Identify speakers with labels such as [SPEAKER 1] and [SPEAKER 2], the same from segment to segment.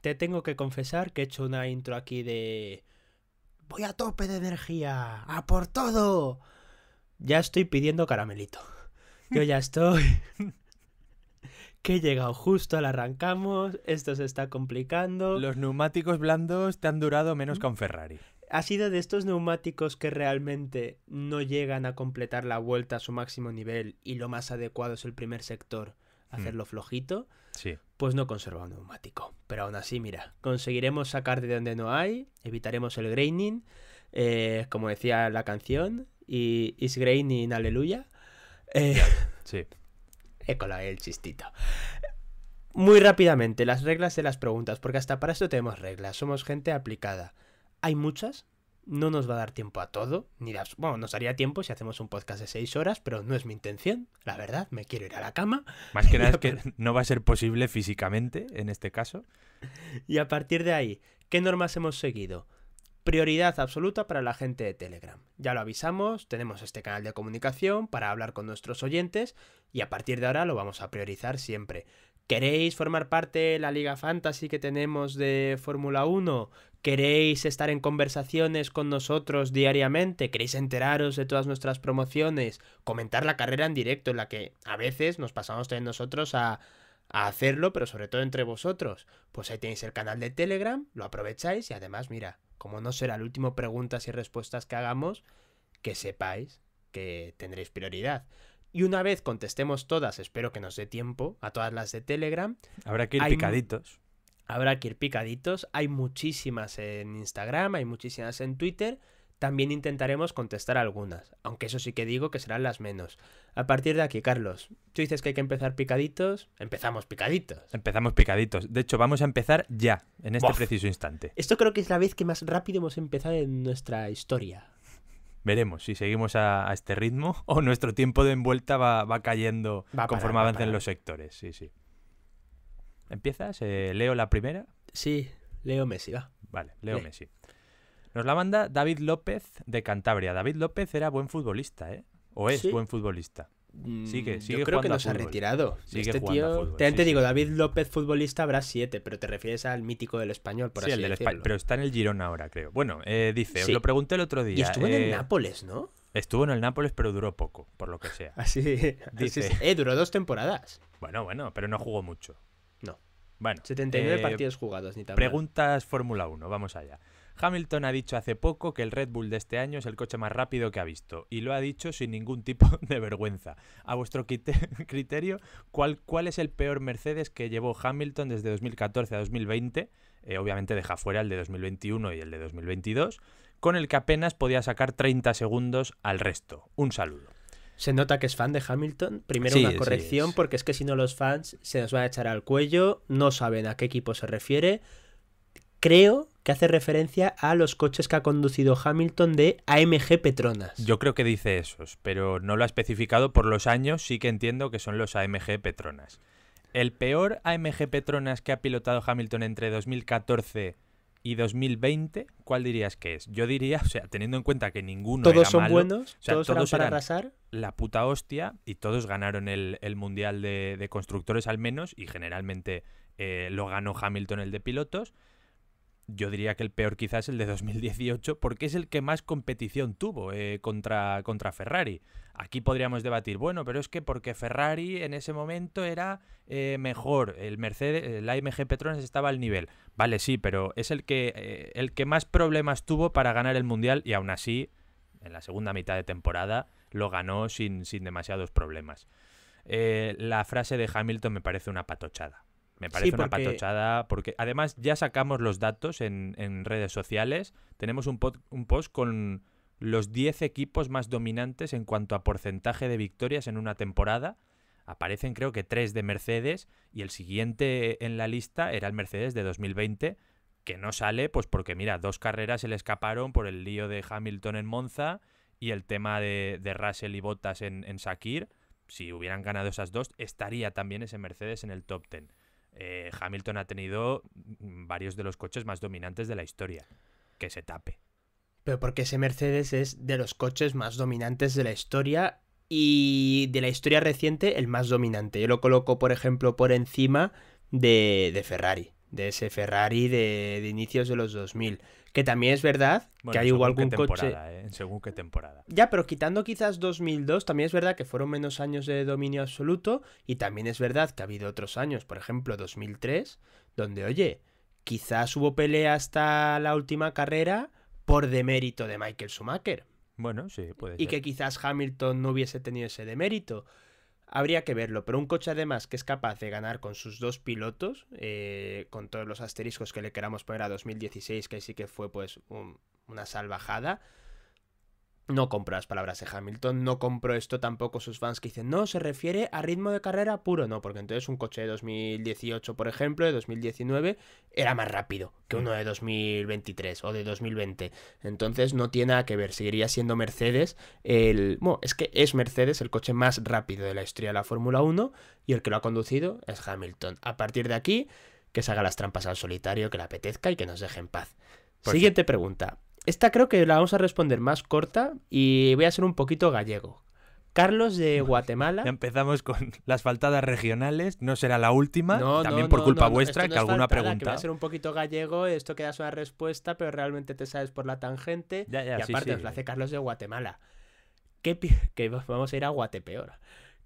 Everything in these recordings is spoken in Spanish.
[SPEAKER 1] Te tengo que confesar que he hecho una intro aquí de... Voy a tope de energía, a por todo. Ya estoy pidiendo caramelito. Yo ya estoy. que he llegado justo al arrancamos, esto se está complicando. Los neumáticos blandos te han durado menos que un Ferrari. Ha sido de estos neumáticos que realmente no llegan a completar la vuelta a su máximo nivel y lo más adecuado es el primer sector hacerlo mm. flojito, pues no conserva un neumático. Pero aún así, mira, conseguiremos sacar de donde no hay, evitaremos el graining, eh, como decía la canción, y is graining, aleluya. Eh, sí. Écola el chistito. Muy rápidamente, las reglas de las preguntas, porque hasta para esto tenemos reglas, somos gente aplicada. Hay muchas, no nos va a dar tiempo a todo, ni las, bueno, nos haría tiempo si hacemos un podcast de seis horas, pero no es mi intención, la verdad, me quiero ir a la cama. Más que nada es que
[SPEAKER 2] no va a ser posible físicamente en este caso.
[SPEAKER 1] Y a partir de ahí, ¿qué normas hemos seguido? Prioridad absoluta para la gente de Telegram. Ya lo avisamos, tenemos este canal de comunicación para hablar con nuestros oyentes y a partir de ahora lo vamos a priorizar siempre. ¿Queréis formar parte de la Liga Fantasy que tenemos de Fórmula 1? ¿Queréis estar en conversaciones con nosotros diariamente? ¿Queréis enteraros de todas nuestras promociones? ¿Comentar la carrera en directo en la que a veces nos pasamos también nosotros a, a hacerlo, pero sobre todo entre vosotros? Pues ahí tenéis el canal de Telegram, lo aprovecháis y además, mira, como no será el último preguntas y respuestas que hagamos, que sepáis que tendréis prioridad. Y una vez contestemos todas, espero que nos dé tiempo a todas las de Telegram.
[SPEAKER 2] Habrá que ir picaditos.
[SPEAKER 1] Habrá que ir picaditos. Hay muchísimas en Instagram, hay muchísimas en Twitter. También intentaremos contestar algunas, aunque eso sí que digo que serán las menos. A partir de aquí, Carlos, tú dices que hay que empezar picaditos,
[SPEAKER 2] empezamos picaditos. Empezamos picaditos. De hecho, vamos a empezar ya, en este preciso instante.
[SPEAKER 1] Esto creo que es la vez que más rápido hemos empezado en nuestra historia.
[SPEAKER 2] Veremos si seguimos a, este ritmo o nuestro tiempo de envuelta va, cayendo conforme avancen los sectores. Sí, sí. ¿Empiezas? Eh, ¿Leo la primera? Sí, Leo Messi, va. Vale, Leo Messi. Nos la manda David López de Cantabria. David López era buen futbolista, ¿eh? O es buen futbolista. Mm, yo creo que nos ha retirado. Este te, digo, David López, futbolista, habrá siete, pero te refieres al
[SPEAKER 1] mítico del español, por así decirlo.
[SPEAKER 2] pero está en el Girón ahora, creo. Bueno, eh, dice, os lo pregunté el otro día. Y estuvo en el eh, Nápoles, ¿no? Estuvo en el Nápoles, pero duró poco, por lo que sea. Así, ah, dice. eh, duró dos temporadas. Bueno, bueno, pero no jugó mucho. No. Bueno. 79 eh, partidos jugados, ni tampoco. Preguntas Fórmula 1, vamos allá. Hamilton ha dicho hace poco que el Red Bull de este año es el coche más rápido que ha visto, y lo ha dicho sin ningún tipo de vergüenza. A vuestro criterio, ¿cuál, es el peor Mercedes que llevó Hamilton desde 2014 a 2020? Eh, obviamente deja fuera el de 2021 y el de 2022, con el que apenas podía sacar 30 segundos al resto. Un saludo.
[SPEAKER 1] Se nota que es fan de Hamilton. Primero una corrección, porque es que si no los fans se nos van a echar al cuello, no saben a qué equipo se refiere. Creo que hace referencia a los coches que ha conducido Hamilton de AMG Petronas.
[SPEAKER 2] Yo creo que dice esos, pero no lo ha especificado por los años, sí que entiendo que son los AMG Petronas. El peor AMG Petronas que ha pilotado Hamilton entre 2014 y 2020, ¿cuál dirías que es? Yo diría, o sea, teniendo en cuenta que ninguno todos era son buenos, o todos, para arrasar, la puta hostia y todos ganaron el, mundial de, constructores al menos y generalmente eh, lo ganó Hamilton el de pilotos yo diría que el peor quizás es el de 2018, porque es el que más competición tuvo eh, contra, contra Ferrari. Aquí podríamos debatir, bueno, pero es que porque Ferrari en ese momento era eh, mejor, el Mercedes, el AMG Petronas estaba al nivel. Vale, sí, pero es el que, eh, el que más problemas tuvo para ganar el Mundial y aún así, en la segunda mitad de temporada, lo ganó sin, sin demasiados problemas. la frase de Hamilton me parece una patochada. Me parece una patochada, porque además ya sacamos los datos en, redes sociales. Tenemos un, post con los 10 equipos más dominantes en cuanto a porcentaje de victorias en una temporada. Aparecen creo que 3 de Mercedes y el siguiente en la lista era el Mercedes de 2020, que no sale pues porque mira, dos carreras se le escaparon por el lío de Hamilton en Monza y el tema de, de Russell y Bottas en, en Sakir. Si hubieran ganado esas dos, estaría también ese Mercedes en el top 10. Eh, Hamilton ha tenido mm, varios de los coches más dominantes de la historia. Que se tape.
[SPEAKER 1] Pero porque ese Mercedes es de los coches más dominantes de la historia y de la historia reciente el más dominante. Yo lo coloco, por ejemplo, por encima de, de Ferrari de ese Ferrari de, inicios de los 2000. Que también es verdad que hay igual algún coche.
[SPEAKER 2] Eh, en según qué temporada.
[SPEAKER 1] Ya, pero quitando quizás 2002, también es verdad que fueron menos años de dominio absoluto. Y también es verdad que ha habido otros años, por ejemplo 2003, donde, oye, quizás hubo pelea hasta la última carrera por demérito de Michael Schumacher.
[SPEAKER 2] Bueno, sí, puede Y que
[SPEAKER 1] quizás Hamilton no hubiese tenido ese demérito. Habría que verlo, pero un coche además que es capaz de ganar con sus dos pilotos, eh, con todos los asteriscos que le queramos poner a 2016, que sí que fue pues una salvajada, no compro las palabras de Hamilton, no compro esto tampoco sus fans que dicen, no, se refiere a ritmo de carrera puro, no, porque entonces un coche de 2018, por ejemplo, de 2019, era más rápido que uno de 2023 o de 2020. Entonces no tiene nada que ver, seguiría siendo Mercedes el... Bueno, es que es Mercedes el coche más rápido de la historia de la Fórmula 1 y el que lo ha conducido es Hamilton. A partir de aquí, que se haga las trampas al solitario que le apetezca y que nos deje en paz. Siguiente pregunta. Esta creo que la vamos a responder más corta y voy a ser un poquito gallego. Carlos de Guatemala. empezamos con
[SPEAKER 2] las faltadas regionales. No será la última. también por culpa vuestra, que alguna pregunta. Voy a ser un
[SPEAKER 1] poquito gallego. Esto queda su respuesta, pero realmente te sabes por la tangente. y aparte, os la hace Carlos de Guatemala. que vamos a ir a Guatepeor.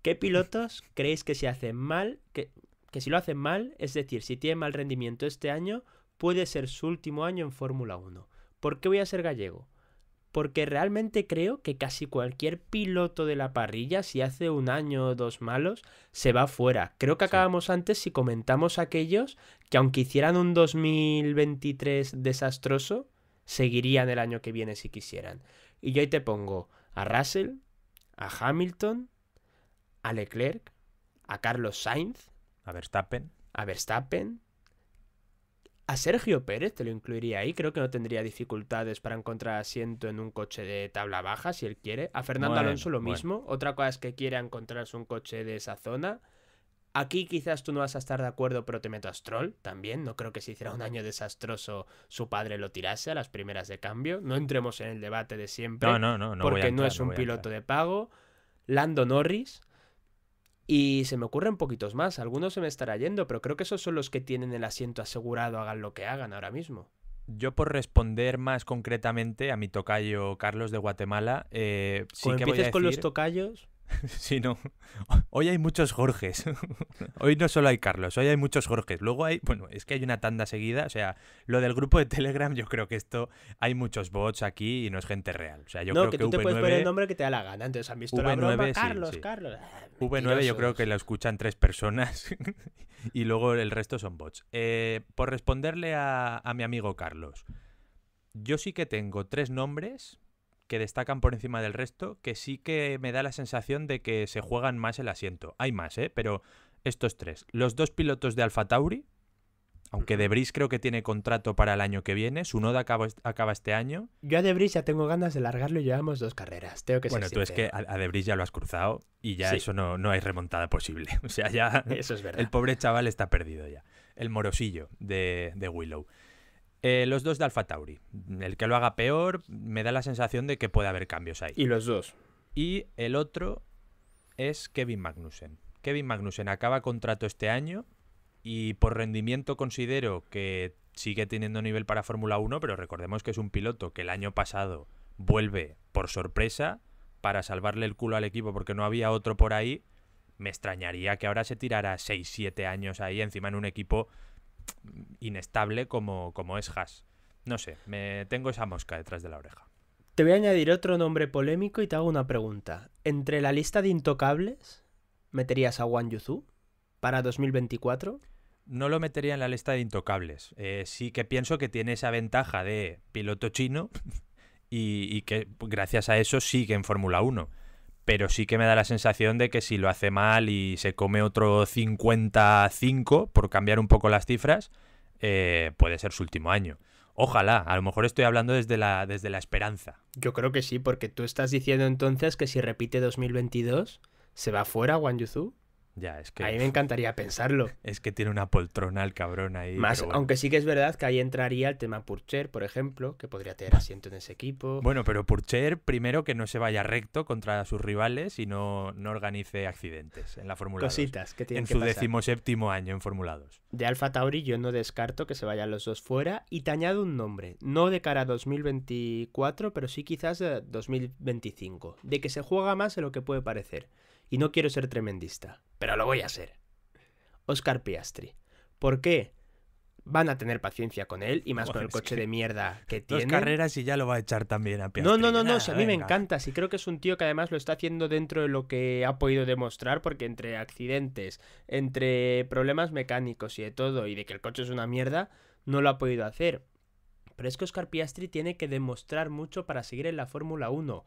[SPEAKER 1] ¿Qué pilotos creéis que si hacen mal, que, que si lo hacen mal, es decir, si tiene mal rendimiento este año, puede ser su último año en Fórmula 1? ¿Por qué voy a ser gallego? Porque realmente creo que casi cualquier piloto de la parrilla, si hace un año o dos malos, se va fuera. Creo que acabamos antes si comentamos aquellos que aunque hicieran un 2023 desastroso, seguirían el año que viene si quisieran. Y yo ahí te pongo a Russell, a Hamilton, a Leclerc, a Carlos Sainz, a Verstappen, a Verstappen, a Sergio Pérez te lo incluiría ahí, creo que no tendría dificultades para encontrar asiento en un coche de tabla baja si él quiere. A Fernando Alonso lo mismo, otra cosa es que quiera encontrarse un coche de esa zona. Aquí quizás tú no vas a estar de acuerdo, pero te meto a Stroll también. No creo que si hiciera un año desastroso su padre lo tirase a las primeras de cambio. No entremos en el debate de siempre. No, no, no. porque no es un piloto de pago. Lando Norris, y se me ocurren poquitos más, algunos se me estará yendo, pero creo que esos son los que tienen el asiento asegurado, hagan lo que
[SPEAKER 2] hagan ahora mismo. Yo por responder más concretamente a mi tocayo Carlos de Guatemala, eh, sí que con los tocayos... Sí, Hoy hay muchos Jorges. Hoy no solo hay Carlos, hoy hay muchos Jorges. Luego hay, bueno, es que hay una tanda seguida. O sea, lo del grupo de Telegram, yo creo que esto hay muchos bots aquí y no es gente real. O sea, yo no, creo que, tú te puedes poner el nombre
[SPEAKER 1] que te da la gana. Entonces han visto V9, la broma, Carlos, Carlos. Ah, V9 yo
[SPEAKER 2] creo que lo escuchan tres personas y luego el resto son bots. Eh, por responderle a, a mi amigo Carlos, yo sí que tengo tres nombres que destacan por encima del resto, que sí que me da la sensación de que se juegan más el asiento. Hay más, ¿eh? Pero estos tres. Los dos pilotos de Alfa Tauri, aunque Debris creo que tiene contrato para el año que viene, su noda acaba, este año.
[SPEAKER 1] Yo a Debris ya tengo ganas de largarlo y llevamos dos carreras, tengo que Bueno, tú es que
[SPEAKER 2] a, Debris ya lo has cruzado y ya eso no, no hay remontada posible. O sea, ya... Eso es verdad. El pobre chaval está perdido ya. El morosillo de, de Willow. Eh, los dos de Alfa Tauri. El que lo haga peor, me da la sensación de que puede haber cambios ahí. Y los dos. Y el otro es Kevin Magnussen. Kevin Magnussen acaba contrato este año y por rendimiento considero que sigue teniendo nivel para Fórmula 1, pero recordemos que es un piloto que el año pasado vuelve por sorpresa para salvarle el culo al equipo porque no había otro por ahí. Me extrañaría que ahora se tirara 6-7 años ahí encima en un equipo inestable como, como es Haas. No sé, me tengo esa mosca detrás de la oreja.
[SPEAKER 1] Te voy a añadir otro nombre polémico y te hago una pregunta. ¿Entre la lista de intocables meterías a Wang Yuzu para 2024?
[SPEAKER 2] No lo metería en la lista de intocables. Eh, sí que pienso que tiene esa ventaja de piloto chino y, y que gracias a eso sigue en Fórmula 1 pero sí que me da la sensación de que si lo hace mal y se come otro 55, por cambiar un poco las cifras, eh, puede ser su último año. Ojalá, a lo mejor estoy hablando desde la, desde la esperanza.
[SPEAKER 1] Yo creo que sí, porque tú estás diciendo entonces que si repite 2022, ¿se va fuera Guan es que. A mí me encantaría pensarlo.
[SPEAKER 2] Es que tiene una poltrona al cabrón ahí. Más, aunque sí que es verdad
[SPEAKER 1] que ahí entraría el tema Purcher, por ejemplo, que podría tener asiento en ese equipo. Bueno,
[SPEAKER 2] pero Purcher, primero que no se vaya recto contra sus rivales y no, no organice accidentes en la Fórmula Cositas que tiene. En su decimoséptimo año en Fórmula 2.
[SPEAKER 1] De Alfa Tauri, yo no descarto que se vayan los dos fuera. Y te añado un nombre, no de cara a 2024, pero sí quizás a 2025, de que se juega más de lo que puede parecer y no quiero ser tremendista, pero lo voy a ser. Oscar Piastri. ¿Por qué? Van a tener paciencia con él y más con el coche de mierda que tiene. Dos carreras
[SPEAKER 2] y ya lo va a echar también a Piastri. No, no, no, no. a mí me
[SPEAKER 1] encanta. Si creo que es un tío que además lo está haciendo dentro de lo que ha podido demostrar, porque entre accidentes, entre problemas mecánicos y de todo, y de que el coche es una mierda, no lo ha podido hacer. Pero es que Oscar Piastri tiene que demostrar mucho para seguir en la Fórmula 1.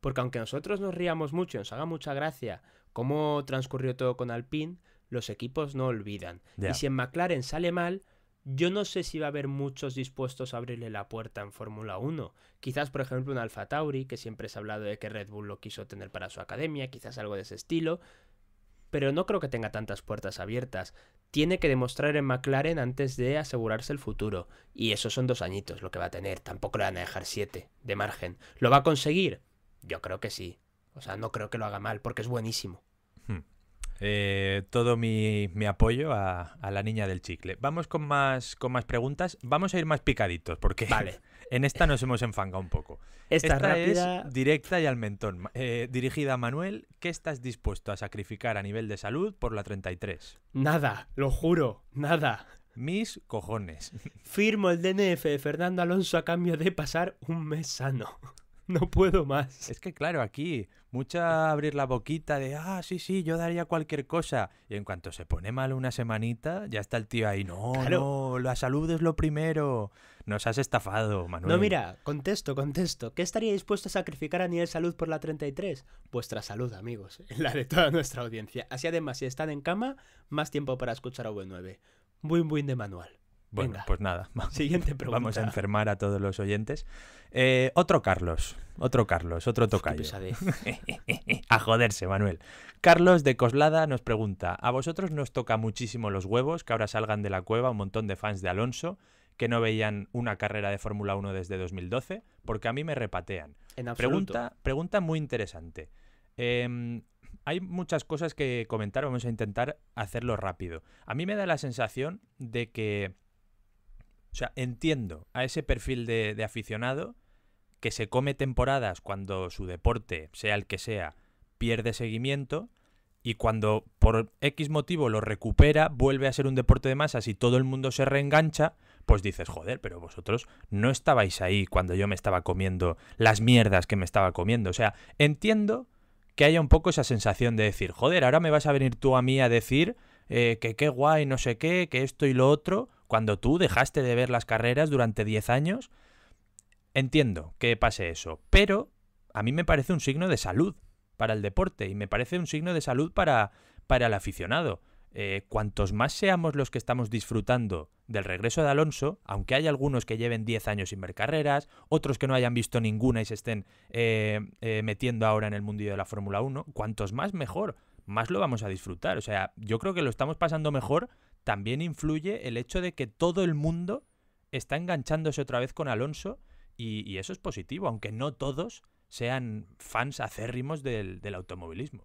[SPEAKER 1] Porque aunque nosotros nos riamos mucho, nos haga mucha gracia cómo transcurrió todo con Alpine, los equipos no olvidan. Y si en McLaren sale mal, yo no sé si va a haber muchos dispuestos a abrirle la puerta en Fórmula 1. Quizás, por ejemplo, un Alfa Tauri, que siempre se ha hablado de que Red Bull lo quiso tener para su academia, quizás algo de ese estilo. Pero no creo que tenga tantas puertas abiertas. Tiene que demostrar en McLaren antes de asegurarse el futuro. Y esos son dos añitos lo que va a tener. Tampoco le van a dejar siete de margen. ¿Lo va a conseguir? Yo creo que sí. O sea, no creo que lo haga mal, porque es buenísimo.
[SPEAKER 2] Hmm. Eh, todo mi, apoyo a, la niña del chicle. Vamos con más, con más preguntas. Vamos a ir más picaditos, porque vale. en esta nos hemos enfangado un poco.
[SPEAKER 1] Esta, es
[SPEAKER 2] directa y al mentón. Eh, dirigida a Manuel, ¿qué estás dispuesto a sacrificar a nivel de salud por la 33? Nada, lo juro, nada. Mis cojones. Firmo el DNF de Fernando Alonso a cambio de pasar un mes sano. No puedo más. Es que claro, aquí mucha abrir la boquita de, ah, sí, sí, yo daría cualquier cosa. Y en cuanto se pone mal una semanita, ya está el tío ahí, no, no, la salud es lo
[SPEAKER 1] primero.
[SPEAKER 2] Nos has estafado, Manuel. No, mira,
[SPEAKER 1] contesto, contesto. ¿Qué estaría dispuesto a sacrificar a nivel salud por la 33? Vuestra salud, amigos, la de toda nuestra audiencia. Así además, si están en cama, más tiempo para escuchar a V9. Buen, buen de manual. Bueno,
[SPEAKER 2] pues nada. Siguiente pero Vamos a enfermar a todos los oyentes. Eh, otro Carlos, otro Carlos, otro tocayo. a joderse, Manuel. Carlos de Coslada nos pregunta: ¿A vosotros nos toca muchísimo los huevos que ahora salgan de la cueva un montón de fans de Alonso que no veían una carrera de Fórmula 1 desde 2012? Porque a mí me repatean. En Pregunta, pregunta muy interesante. Em, hay muchas cosas que comentar, vamos a intentar hacerlo rápido. A mí me da la sensación de que o sea, entiendo a ese perfil de, aficionado que se come temporadas cuando su deporte, sea el que sea, pierde seguimiento y cuando por X motivo lo recupera, vuelve a ser un deporte de masas y todo el mundo se reengancha, pues dices, joder, pero vosotros no estabais ahí cuando yo me estaba comiendo las mierdas que me estaba comiendo. O sea, entiendo que haya un poco esa sensación de decir, joder, ahora me vas a venir tú a mí a decir eh, que qué guay, no sé qué, que esto y lo otro, cuando tú dejaste de ver las carreras durante 10 años, entiendo que pase eso, pero a mí me parece un signo de salud para el deporte y me parece un signo de salud para, para el aficionado. Eh, cuantos más seamos los que estamos disfrutando del regreso de Alonso, aunque hay algunos que lleven 10 años sin ver carreras, otros que no hayan visto ninguna y se estén eh, eh, metiendo ahora en el mundillo de la Fórmula 1, cuantos más mejor, más lo vamos a disfrutar. O sea, yo creo que lo estamos pasando mejor también influye el hecho de que todo el mundo está enganchándose otra vez con Alonso y, eso es positivo, aunque no todos sean fans acérrimos del, del automovilismo.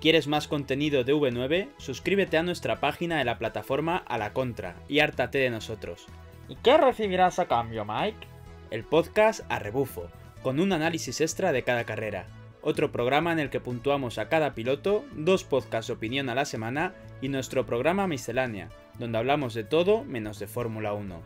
[SPEAKER 1] ¿Quieres más contenido de V9? Suscríbete a nuestra página de la plataforma A la Contra y hártate de nosotros. ¿Y qué recibirás a cambio, Mike? El podcast a rebufo, con un análisis extra de cada carrera, otro programa en el que puntuamos a cada piloto, dos podcasts de opinión a la semana y nuestro programa Miscelánea, donde hablamos de todo menos de Fórmula 1.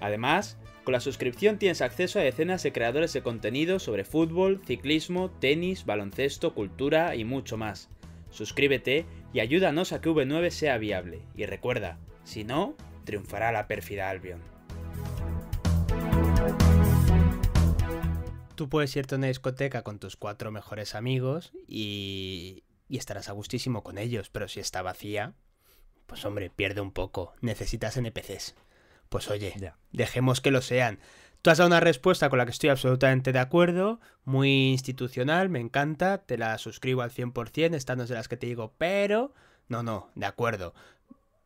[SPEAKER 1] Además, con la suscripción tienes acceso a decenas de creadores de contenido sobre fútbol, ciclismo, tenis, baloncesto, cultura y mucho más. Suscríbete y ayúdanos a que V9 sea viable. Y recuerda, si no, triunfará la pérfida Albion. tú puedes irte a una discoteca con tus cuatro mejores amigos y, estarás a gustísimo con ellos, pero si está vacía, pues hombre, pierde un poco. Necesitas NPCs. Pues oye, dejemos que lo sean. Tú has dado una respuesta con la que estoy absolutamente de acuerdo, muy institucional, me encanta, te la suscribo al 100%, esta no es de las que te digo, pero... No, no, de acuerdo.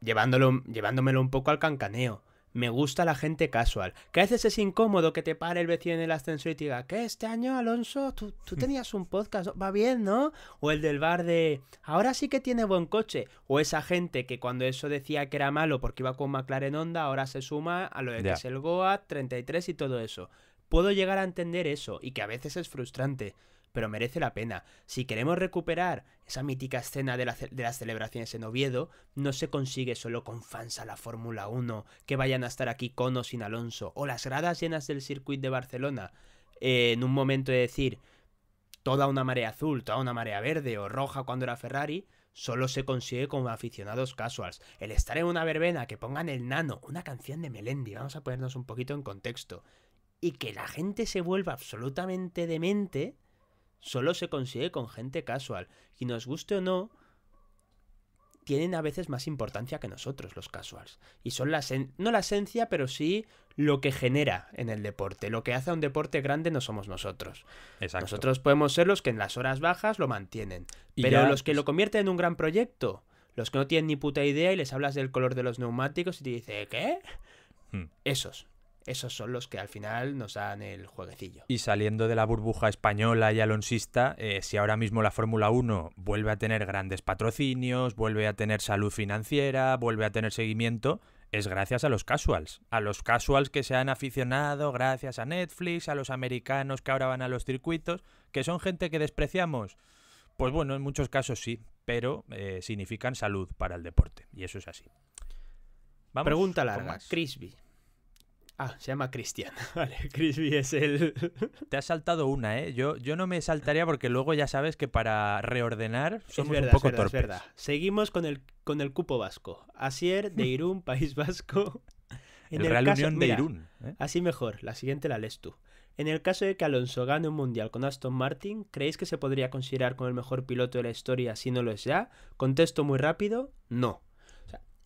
[SPEAKER 1] Llevándolo, llevándomelo un poco al cancaneo. Me gusta la gente casual. Que a veces es incómodo que te pare el vecino en el ascensor y te diga, ¿qué? Este año, Alonso, tú, mm. tenías un podcast, va bien, ¿no? O el del bar de, ahora sí que tiene buen coche. O esa gente que cuando eso decía que era malo porque iba con McLaren Honda, ahora se suma a lo de que es el Goa, 33 y todo eso. Puedo llegar a entender eso y que a veces es frustrante pero merece la pena. Si queremos recuperar esa mítica escena de, las celebraciones en Oviedo, no se consigue solo con fans a la Fórmula 1, que vayan a estar aquí con o sin Alonso, o las gradas llenas del circuito de Barcelona, eh, en un momento de decir toda una marea azul, toda una marea verde o roja cuando era Ferrari, solo se consigue con aficionados casuals. El estar en una verbena, que pongan el nano, una canción de Melendi, vamos a ponernos un poquito en contexto, y que la gente se vuelva absolutamente demente solo se consigue con gente casual. Y nos guste o no, tienen a veces más importancia que nosotros los casuals. Y son la no la esencia, pero sí lo que genera en el deporte. Lo que hace a un deporte grande no somos nosotros. Exacto. Nosotros podemos ser los que en las horas bajas lo mantienen. pero los que lo convierten en un gran proyecto, los que no tienen ni puta idea y les hablas del color de los neumáticos y te dice, ¿qué? Hmm. Esos esos son los que al final nos dan el jueguecillo.
[SPEAKER 2] Y saliendo de la burbuja española y alonsista, eh, si ahora mismo la Fórmula 1 vuelve a tener grandes patrocinios, vuelve a tener salud financiera, vuelve a tener seguimiento, es gracias a los casuals, a los casuals que se han aficionado gracias a Netflix, a los americanos que ahora van a los circuitos, que son gente que despreciamos. Pues bueno, en muchos casos sí, pero eh, significan salud para el deporte, y eso es así. Vamos Pregunta larga, Crisby. Ah, se llama Cristian. Vale, es el. Te has saltado una, ¿eh? Yo, no me saltaría porque luego ya sabes que para reordenar somos un poco es Es verdad.
[SPEAKER 1] Seguimos con el, con el cupo vasco. Asier de País Vasco. En el, Unión de Irún. ¿eh? Así mejor, la siguiente la lees tú. En el caso de que Alonso gane un mundial con Aston Martin, ¿creéis que se podría considerar como el mejor piloto de la historia si no lo es ya? Contesto muy rápido: no.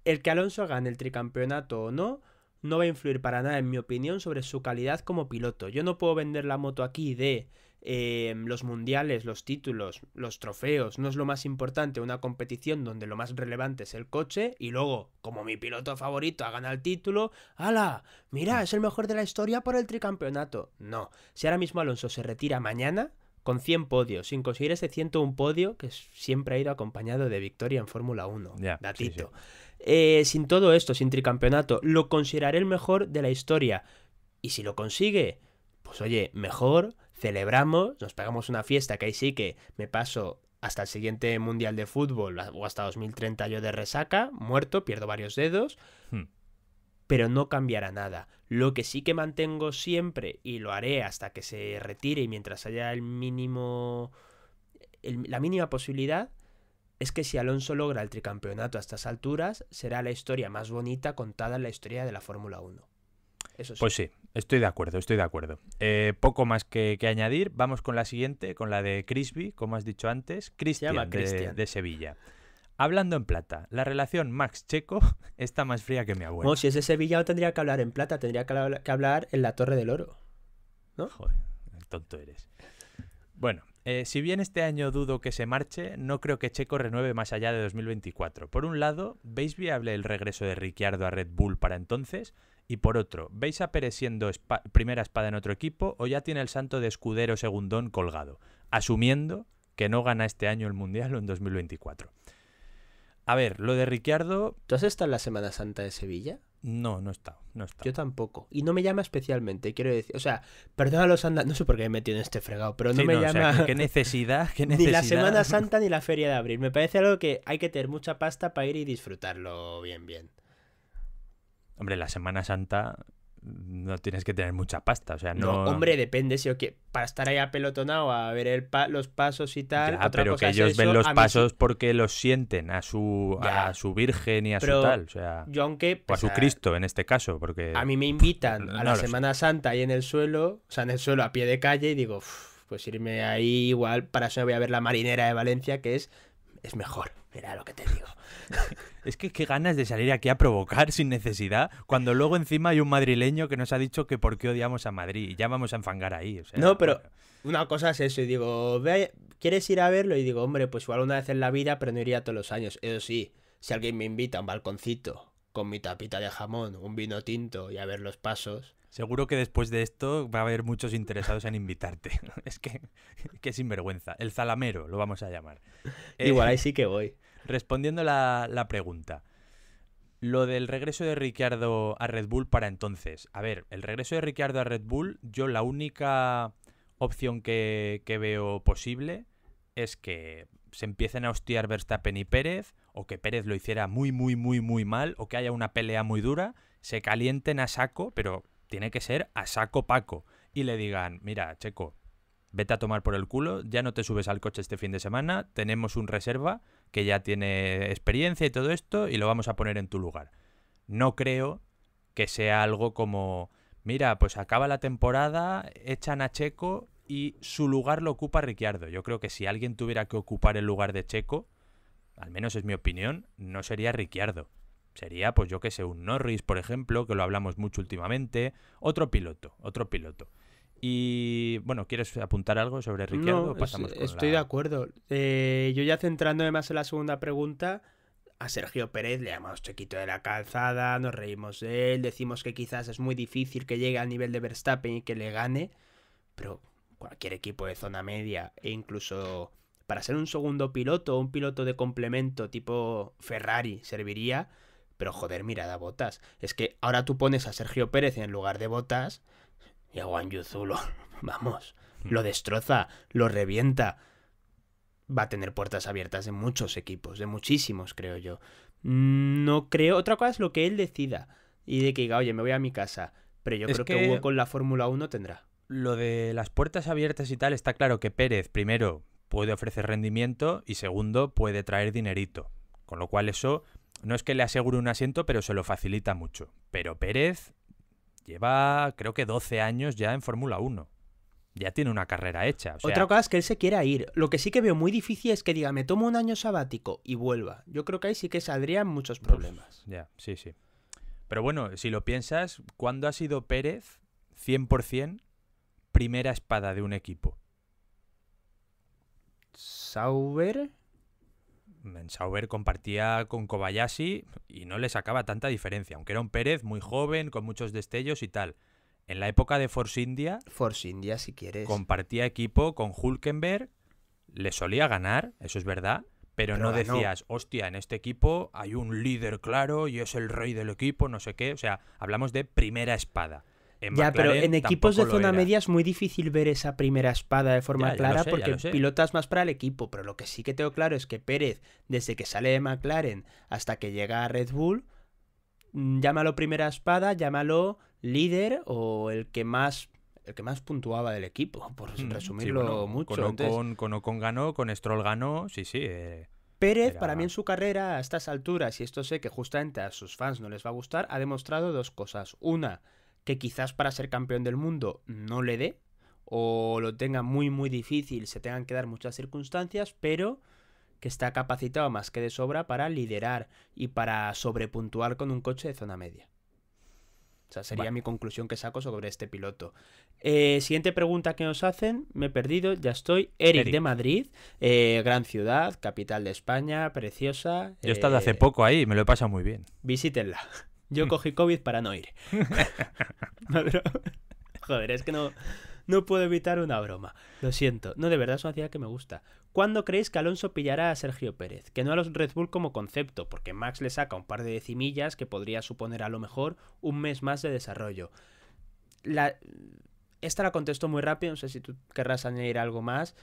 [SPEAKER 1] el que Alonso gane el tricampeonato o no no va a influir para nada, en mi opinión, sobre su calidad como piloto. Yo no puedo vender la moto aquí de em, los mundiales, los títulos, los trofeos. No es lo más importante una competición donde lo más relevante es el coche. Y luego, como mi piloto favorito ha ganado el título, ¡hala! Mira, es el mejor de la historia por el tricampeonato. No, si ahora mismo Alonso se retira mañana, con 100 podios, sin conseguir ese 101 podio que siempre ha ido acompañado de victoria en Fórmula 1. datito. Eh, sin todo esto, sin tricampeonato. Lo consideraré el mejor de la historia. Y si lo consigue, pues oye, mejor, celebramos, nos pagamos una fiesta, que ahí sí que me paso hasta el siguiente Mundial de Fútbol o hasta 2030 yo de resaca, muerto, pierdo varios dedos. Hmm. Pero no cambiará nada. Lo que sí que mantengo siempre, y lo haré hasta que se retire y mientras haya el mínimo. la mínima posibilidad, es que si Alonso logra el tricampeonato a estas alturas, será la historia más bonita contada en la historia de la Fórmula
[SPEAKER 2] 1. Eso sí. Pues sí, estoy de acuerdo, estoy de acuerdo. Eh, poco más que, añadir. Vamos con la siguiente, con la de Crisby, como has dicho antes. Cristian de, Sevilla. Hablando en plata, la relación Max-Checo está más fría que mi abuelo. si es de
[SPEAKER 1] Sevilla no tendría que hablar en plata, tendría que hablar en la Torre del Oro.
[SPEAKER 2] ¿No? Joder, tonto eres. Bueno, eh, si bien este año dudo que se marche, no creo que Checo renueve más allá de 2024. Por un lado, ¿veis viable el regreso de Ricciardo a Red Bull para entonces? Y por otro, ¿veis a siendo primera espada en otro equipo o ya tiene el santo de escudero segundón colgado? Asumiendo que no gana este año el Mundial o en 2024. A ver, lo de Ricciardo... ¿Tú has estado en la Semana Santa de Sevilla? No, no está,
[SPEAKER 1] no Yo tampoco. Y no me llama especialmente, quiero decir. O sea, perdona a los andas... no sé por qué me he metido en este fregado,
[SPEAKER 2] pero no me llama. ¿qué, necesidad? ¿Qué necesidad? Ni la Semana
[SPEAKER 1] Santa ni la Feria de Abril. Me parece algo que hay que tener mucha pasta para ir y disfrutarlo bien, bien.
[SPEAKER 2] Hombre, la Semana Santa no tienes que tener mucha pasta. O sea, no. hombre,
[SPEAKER 1] depende. Si que para estar ahí apelotonado a ver el los pasos y tal. pero que ellos ven los pasos
[SPEAKER 2] porque los sienten a su, a su virgen y a su tal. O sea, yo aunque, a su Cristo en este caso. porque A
[SPEAKER 1] mí me invitan a la Semana Santa ahí en el suelo, o sea, en el suelo a pie de calle y digo, pues irme ahí igual. Para eso voy a ver la marinera de Valencia, que es, es mejor. Mira lo que te digo.
[SPEAKER 2] es que qué ganas de salir aquí a provocar sin necesidad, cuando luego encima hay un madrileño que nos ha dicho que por qué odiamos a Madrid y ya vamos a enfangar ahí. no, pero una
[SPEAKER 1] cosa es eso y digo, ¿quieres ir a verlo? Y digo, hombre, pues alguna una vez en la vida, pero no iría todos los años. Eso sí, si alguien me invita a un balconcito con mi tapita de jamón, un vino tinto
[SPEAKER 2] y a ver los pasos. Seguro que después de esto va a haber muchos interesados en invitarte. es que, que sinvergüenza. El zalamero, lo vamos a llamar. Igual eh, ahí sí que voy respondiendo la, la pregunta. Lo del regreso de Ricciardo a Red Bull para entonces. A ver, el regreso de Ricciardo a Red Bull, yo la única opción que, que veo posible es que se empiecen a hostiar Verstappen y Pérez, o que Pérez lo hiciera muy, muy, muy, muy mal, o que haya una pelea muy dura, se calienten a saco, pero tiene que ser a saco Paco, y le digan, mira, Checo, vete a tomar por el culo, ya no te subes al coche este fin de semana, tenemos un reserva, que ya tiene experiencia y todo esto y lo vamos a poner en tu lugar. No creo que sea algo como, mira, pues acaba la temporada, echan a Checo y su lugar lo ocupa Ricciardo. Yo creo que si alguien tuviera que ocupar el lugar de Checo, al menos es mi opinión, no sería Ricciardo. Sería, pues yo que sé, un Norris, por ejemplo, que lo hablamos mucho últimamente, otro piloto, otro piloto. Y bueno, ¿quieres apuntar algo sobre Riquelme? estoy de
[SPEAKER 1] acuerdo. Eh, yo ya centrándome más en la segunda pregunta, a Sergio Pérez le llamamos chiquito de la calzada, nos reímos de él, decimos que quizás es muy difícil que llegue al nivel de Verstappen y que le gane, pero cualquier equipo de zona media e incluso para ser un segundo piloto o un piloto de complemento tipo Ferrari serviría, pero joder, mira, da Botas. Es que ahora tú pones a Sergio Pérez en lugar de Botas y a Wang Yuzu vamos, lo destroza, lo revienta. Va a tener puertas abiertas de muchos equipos, de muchísimos, creo yo. Mm, no creo. Otra cosa es lo que él decida. Y de que diga, oye, me voy a mi casa. Pero yo creo que, que Hugo con la Fórmula 1 tendrá.
[SPEAKER 2] Lo de las puertas abiertas y tal, está claro que Pérez, primero, puede ofrecer rendimiento y segundo, puede traer dinerito. Con lo cual, eso no es que le asegure un asiento, pero se lo facilita mucho. Pero Pérez lleva creo que 12 años ya en Fórmula 1. Ya tiene una carrera hecha. Otra
[SPEAKER 1] cosa es que él se quiera ir. Lo que sí que veo muy difícil es que diga, me tomo un año sabático y vuelva. Yo creo que ahí sí que saldrían muchos problemas.
[SPEAKER 2] ya, sí, sí. Pero bueno, si lo piensas, ¿cuándo ha sido Pérez 100% primera espada de un equipo? Sauber. Sauber compartía con Kobayashi y no le sacaba tanta diferencia, aunque era un Pérez muy joven, con muchos destellos y tal. En la época de Force India. Force India, si quieres. Compartía equipo con Hulkenberg, le solía ganar, eso es verdad, pero, no decías, hostia, en este equipo hay un líder claro y es el rey del equipo, no sé qué. O sea, hablamos de primera espada ya, pero en equipos de zona media
[SPEAKER 1] es muy difícil ver esa primera espada de forma clara porque porque pilotas más para el equipo. Pero lo que sí que tengo claro es que Pérez, desde que sale de McLaren hasta que llega a Red Bull, mm, llámalo primera espada, llámalo
[SPEAKER 2] líder o el que más el que más puntuaba del equipo, por mm, resumirlo mucho. Con Ocon, ganó, con Stroll ganó, sí, sí. Eh, Pérez,
[SPEAKER 1] para mí en su carrera, a estas alturas, y esto sé que justamente a sus fans no les va a gustar, ha demostrado dos cosas. Una, que quizás para ser campeón del mundo no le dé, o lo tenga muy muy difícil, se tengan que dar muchas circunstancias, pero que está capacitado más que de sobra para liderar y para sobrepuntuar con un coche de zona media. O sea, sería mi conclusión que saco sobre este piloto. Eh, siguiente pregunta que nos hacen, me he perdido, ya estoy. Eric, de Madrid, eh, gran ciudad, capital de España, preciosa. Yo he estado eh, hace
[SPEAKER 2] poco ahí, me lo he pasado muy bien.
[SPEAKER 1] Visítenla. Yo cogí COVID para no ir. Joder, es que no, no puedo evitar una broma. Lo siento. No, de verdad es una ciudad que me gusta. ¿Cuándo creéis que Alonso pillará a Sergio Pérez? Que no a los Red Bull como concepto, porque Max le saca un par de decimillas que podría suponer a lo mejor un mes más de desarrollo. La... Esta la contesto muy rápido, no sé si tú querrás añadir algo más.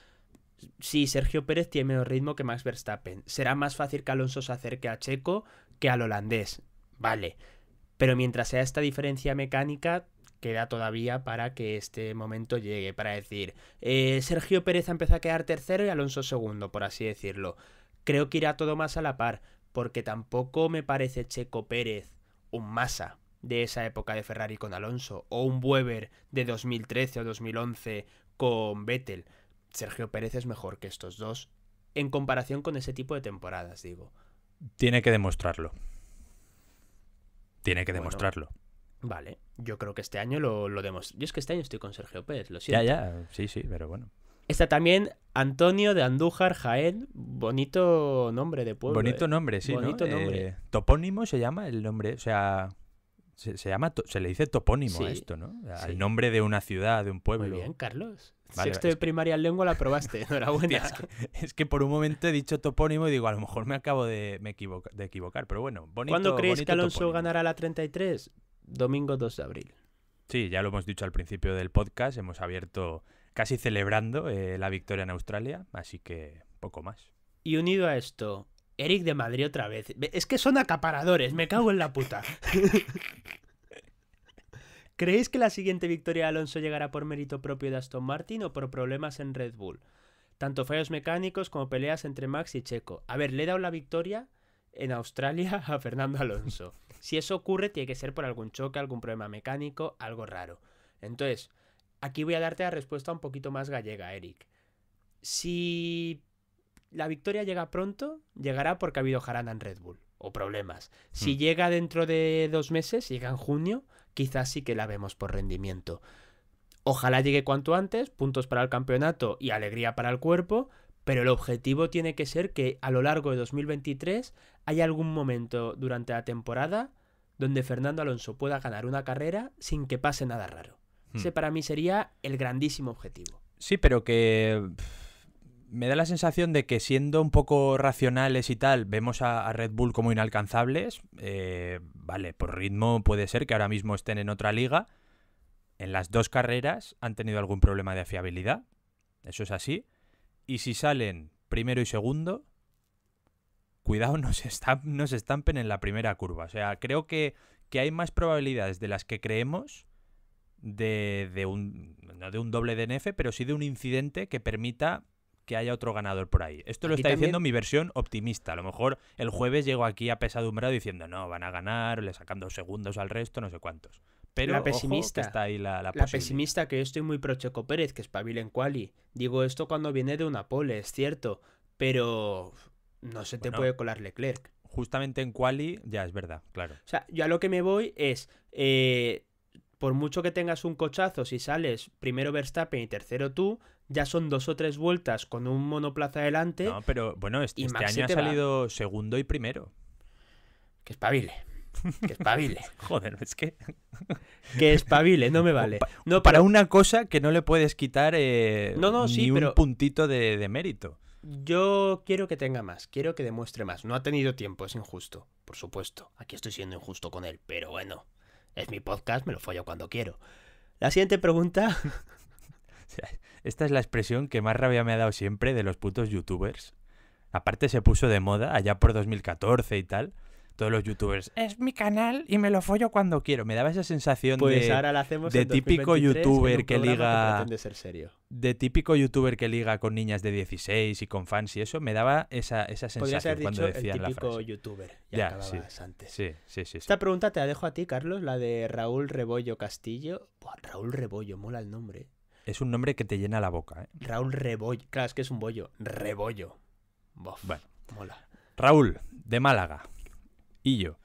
[SPEAKER 1] Sí, Sergio Pérez tiene menos ritmo que Max Verstappen. Será más fácil que Alonso se acerque a Checo que al holandés. Vale, pero mientras sea esta diferencia mecánica, queda todavía para que este momento llegue, para decir, eh, Sergio Pérez empezado a quedar tercero y Alonso segundo, por así decirlo. Creo que irá todo más a la par, porque tampoco me parece Checo Pérez un masa de esa época de Ferrari con Alonso, o un Weber de 2013 o 2011 con Vettel. Sergio Pérez es mejor que estos dos en comparación con ese tipo de temporadas, digo.
[SPEAKER 2] Tiene que demostrarlo. Tiene que demostrarlo.
[SPEAKER 1] Vale, yo creo que este año lo, lo demostró. Yo es que este año estoy con Sergio Pérez, lo siento. Ya,
[SPEAKER 2] ya, sí, sí, pero bueno.
[SPEAKER 1] Está también Antonio de Andújar, Jaén. Bonito nombre de pueblo. Bonito eh. nombre, sí. Bonito eh, nombre.
[SPEAKER 2] topónimo se llama el nombre, o sea, se, llama, se le dice topónimo a esto, ¿no? Al nombre de una ciudad, de un pueblo. Muy bien, Carlos. Si Sexto de primaria en lengua la probaste, enhorabuena. es, que, por un momento he dicho topónimo y digo, a lo mejor me acabo de, me de equivocar, pero bueno, bonito. ¿Cuándo creéis que Alonso
[SPEAKER 1] ganará la 33? Domingo 2 de
[SPEAKER 2] abril. Sí, ya lo hemos dicho al principio del podcast, hemos abierto casi celebrando eh, la victoria en Australia, así que poco más.
[SPEAKER 1] Y unido a esto, Eric de Madrid otra vez. Es que son acaparadores, me cago en la puta. ¿Creéis que la siguiente victoria de Alonso llegará por mérito propio de Aston Martin o por problemas en Red Bull? Tanto fallos mecánicos como peleas entre Max y Checo. A ver, le he dado la victoria en Australia a Fernando Alonso. Si eso ocurre, tiene que ser por algún choque, algún problema mecánico, algo raro. Entonces, aquí voy a darte la respuesta un poquito más gallega, Eric. Si la victoria llega pronto, llegará porque ha habido jarana en Red Bull o problemas. Si hmm. llega dentro de dos meses, llega en junio, quizás sí que la vemos por rendimiento. Ojalá llegue cuanto antes, puntos para el campeonato y alegría para el cuerpo, pero el objetivo tiene que ser que a lo largo de 2023 haya algún momento durante la temporada donde Fernando Alonso pueda ganar una carrera sin que pase nada raro. Hmm. Ese para mí sería el grandísimo objetivo.
[SPEAKER 2] Sí, pero que me da la sensación de que siendo un poco racionales y tal, vemos a, Red Bull como inalcanzables. Eh, vale, por ritmo puede ser que ahora mismo estén en otra liga. En las dos carreras han tenido algún problema de fiabilidad. Eso es así. Y si salen primero y segundo, cuidado, no se estampen en la primera curva. O sea, creo que, que hay más probabilidades de las que creemos de, de, un, no de un doble DNF, pero sí de un incidente que permita que haya otro ganador por ahí. Esto lo está diciendo mi versión optimista. A lo mejor el jueves llego aquí a apesadumbrado diciendo, no, van a ganar, le sacando segundos al resto, no sé cuántos. Pero la pesimista, está ahí la, la, la
[SPEAKER 1] pesimista que yo estoy muy pro Checo Pérez, que es espabila en quali. Digo esto cuando viene de una pole, es cierto, pero no se te puede colar Leclerc. Justamente en quali ya es verdad, claro. O sea, yo a lo que me voy es, eh, por mucho que tengas un cochazo, si sales primero Verstappen y tercero tú, ya son dos o tres vueltas con un monoplaza adelante. No, pero bueno, este, año ha salido
[SPEAKER 2] segundo y primero. Que espabile. Que espabile. Joder, es que.
[SPEAKER 1] que espabile, no me vale.
[SPEAKER 2] No, Para una cosa que no le puedes quitar eh,
[SPEAKER 1] ni un puntito de, de mérito. Yo quiero que tenga más, quiero que demuestre más. No ha tenido tiempo, es injusto, por supuesto. Aquí estoy siendo injusto con él, pero bueno. Es mi podcast, me lo follo cuando quiero. La siguiente pregunta.
[SPEAKER 2] Esta es la expresión que más rabia me ha dado siempre de los putos youtubers. Aparte se puso de moda allá por 2014 y tal todos los youtubers, es mi canal y me lo follo cuando quiero. Me daba esa sensación pues de, de típico youtuber que liga... De típico youtuber que liga con niñas de 16 y con fans y eso, me daba esa, sensación cuando decían típico la youtuber. Ya, antes. Esta
[SPEAKER 1] pregunta te la dejo a ti, Carlos, la de Raúl Rebollo Castillo. Raúl Rebollo, mola el nombre.
[SPEAKER 2] Es un nombre que te llena la boca. ¿eh? Raúl
[SPEAKER 1] Rebollo. Claro, es que es un bollo. Rebollo. bueno. Mola.
[SPEAKER 2] Raúl, de Málaga y yo,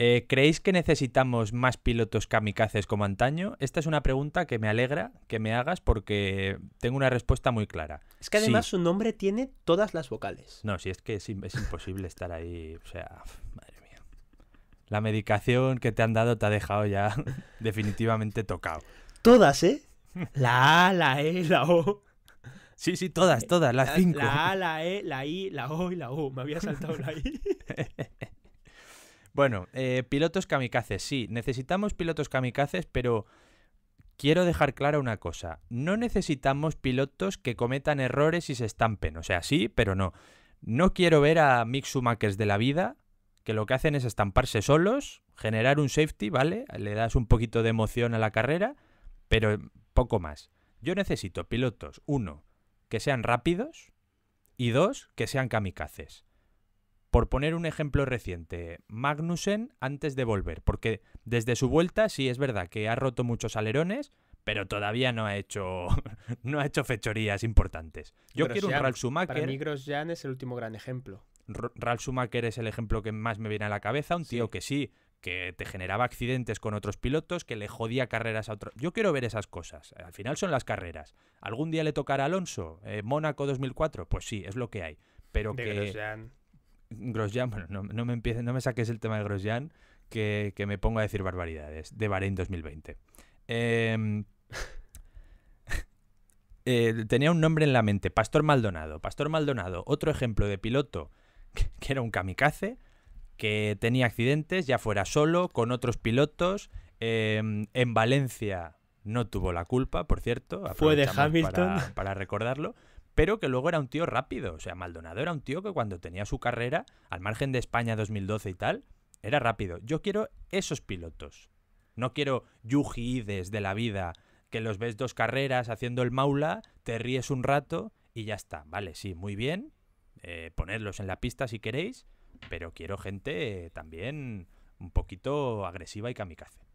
[SPEAKER 2] eh, ¿Creéis que necesitamos más pilotos kamikazes como antaño? Esta es una pregunta que me alegra que me hagas porque tengo una respuesta muy clara. Es que además su
[SPEAKER 1] nombre tiene
[SPEAKER 2] todas las vocales. No, si es que es, imposible estar ahí. O sea, madre mía. La medicación que te han dado te ha dejado ya definitivamente tocado. Todas, ¿eh? La A, la E, la O. Sí, sí, todas, todas, las eh, cinco. La A,
[SPEAKER 1] la E, la I, la O y la U. Me había saltado la I.
[SPEAKER 2] Bueno, eh, pilotos kamikazes, sí, necesitamos pilotos kamikazes, pero quiero dejar clara una cosa. No necesitamos pilotos que cometan errores y se estampen. O sea, sí, pero no. No quiero ver a Mick es de la vida, que lo que hacen es estamparse solos, generar un safety, ¿vale? Le das un poquito de emoción a la carrera, pero poco más. Yo necesito pilotos, uno, que sean rápidos y dos, que sean kamikazes. Por poner un ejemplo reciente, Magnussen antes de volver, porque desde su vuelta sí es verdad que ha roto muchos alerones, pero todavía no ha hecho no ha hecho fechorías importantes. Yo quiero un Ralf Schumacher. Para mí
[SPEAKER 1] Grosjean es el último gran ejemplo.
[SPEAKER 2] Ralf Schumacher es el ejemplo que más me viene a la cabeza, un tío que sí que te generaba accidentes con otros pilotos, que le jodía carreras a otros. Yo quiero ver esas cosas. Al final son las carreras. ¿Algún día le tocará a Alonso? Eh, ¿Mónaco 2004? Pues sí, es lo que hay. Pero que Grosjean, bueno, no, me empieces, no me saques el tema de Grosjean, que, que me pongo a decir barbaridades, de Bahrein 2020. Em, eh, tenía un nombre en la mente, Pastor Maldonado. Pastor Maldonado, otro ejemplo de piloto que, era un kamikaze, que tenía accidentes, ya fuera solo, con otros pilotos. Em, en Valencia no tuvo la culpa, por cierto. Fue de Hamilton. para recordarlo pero que luego era un tío rápido. O sea, Maldonado era un tío que cuando tenía su carrera, al margen de España 2012 y tal, era rápido. Yo quiero esos pilotos. No quiero yujiides de la vida, que los ves dos carreras haciendo el maula, te ríes un rato y ya está. Vale, sí, muy bien. ponerlos eh, ponedlos en la pista si queréis, pero quiero gente eh, también un poquito agresiva y kamikaze.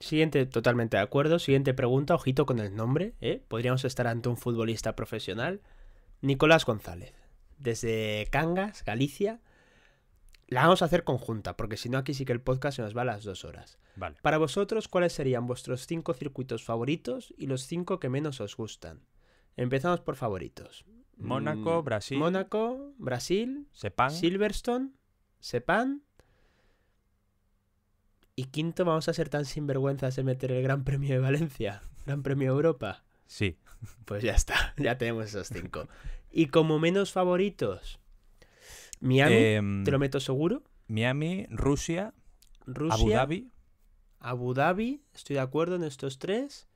[SPEAKER 1] Siguiente, totalmente de acuerdo. Siguiente pregunta, ojito con el nombre. ¿eh? Podríamos estar ante un futbolista profesional. Nicolás González, desde Cangas, Galicia. La vamos a hacer conjunta, porque si no aquí sí que el podcast se nos va a las dos horas. Para vosotros, ¿cuáles serían vuestros cinco circuitos favoritos y los cinco que menos os gustan? Empezamos por favoritos. Mónaco, mm, Brasil. Mónaco, Brasil. Sepan. Silverstone. Sepan. Y quinto, vamos a ser tan sinvergüenzas de meter el Gran Premio de Valencia, Gran Premio Europa.
[SPEAKER 2] Sí. Pues ya está,
[SPEAKER 1] ya tenemos esos cinco. y como menos favoritos,
[SPEAKER 2] Miami, em, te lo
[SPEAKER 1] meto seguro.
[SPEAKER 2] Miami, Rusia, Rusia, Abu Dhabi.
[SPEAKER 1] Abu Dhabi, estoy de acuerdo en estos tres.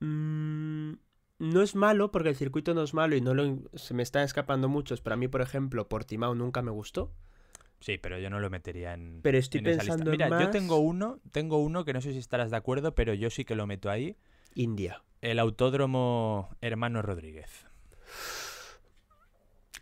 [SPEAKER 2] Mm, no
[SPEAKER 1] es malo porque el circuito no es malo y no se me están escapando muchos. Para mí, por ejemplo, Portimao nunca
[SPEAKER 2] me gustó. Sí, pero yo no lo metería en. Pero estoy pensando esa Mira, yo tengo uno, tengo uno que no sé si estarás de acuerdo, pero yo sí que lo meto ahí. India. El Autódromo Hermano Rodríguez.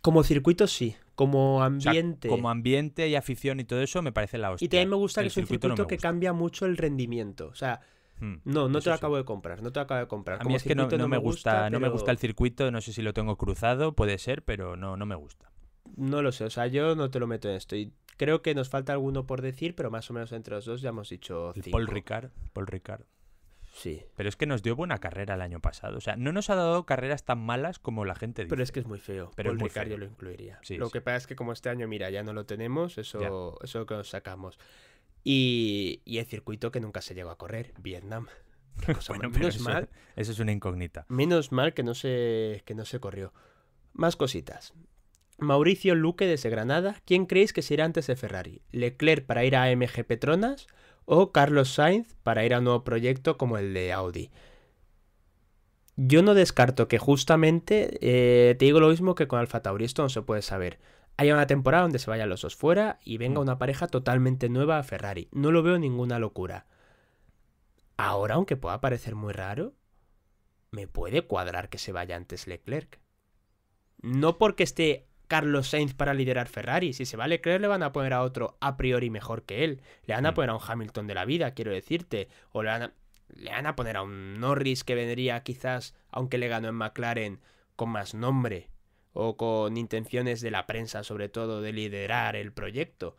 [SPEAKER 2] Como circuito sí, como ambiente. como ambiente y afición y todo eso me parece la hostia. Y también me gusta que es un circuito, que
[SPEAKER 1] cambia mucho el rendimiento, o sea, hmm, no, pues no te lo acabo de comprar,
[SPEAKER 2] no te de comprar. A mí es que no, me gusta, no me gusta el circuito, no sé si lo tengo cruzado, puede ser, pero no, no me gusta
[SPEAKER 1] no lo sé, o sea, yo no te lo meto en esto. Y creo que nos falta alguno por decir, pero más o menos entre los dos ya hemos dicho cinco. Paul Ricard,
[SPEAKER 2] Paul Sí. Pero es que nos dio buena carrera el año pasado. O sea, no nos ha dado carreras tan malas como la gente dice. Pero es que es muy feo. Pero Paul Ricard yo lo incluiría. lo que pasa es que como este año,
[SPEAKER 1] mira, ya no lo tenemos, eso, eso que nos sacamos. Y, y, el circuito que nunca se llegó a correr, Vietnam. menos eso, mal.
[SPEAKER 2] Eso es una incógnita. Menos mal que
[SPEAKER 1] no se, que no se corrió. Más cositas. Mauricio Luque de Granada, ¿quién creéis que se irá antes de Ferrari? ¿Leclerc para ir a AMG Petronas o Carlos Sainz para ir a un nuevo proyecto como el de Audi? Yo no descarto que justamente eh, te digo lo mismo que con Alfa Tauri, esto no se puede saber. Hay una temporada donde se vayan los dos fuera y venga mm. una pareja totalmente nueva a Ferrari. No lo veo ninguna locura. Ahora, aunque pueda parecer muy raro, me puede cuadrar que se vaya antes Leclerc. No porque esté Carlos Sainz para liderar Ferrari. Si se vale, a le van a poner a otro a priori mejor que él. Le van a mm. poner a un Hamilton de la vida, quiero decirte. O le van a, poner a un Norris que vendría quizás, aunque le ganó en McLaren, con más nombre. O con intenciones de la prensa, sobre todo, de liderar el proyecto.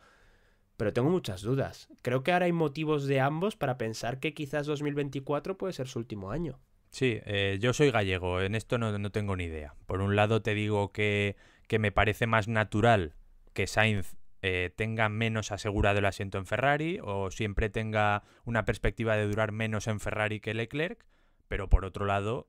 [SPEAKER 1] Pero tengo muchas dudas. Creo que ahora hay motivos de ambos para pensar que quizás 2024 puede ser su último año.
[SPEAKER 2] Sí, eh, yo soy gallego, en esto no, no, tengo ni idea. Por un lado te digo que que me parece más natural que Sainz eh, tenga menos asegurado el asiento en Ferrari o siempre tenga una perspectiva de durar menos en Ferrari que Leclerc, pero por otro lado,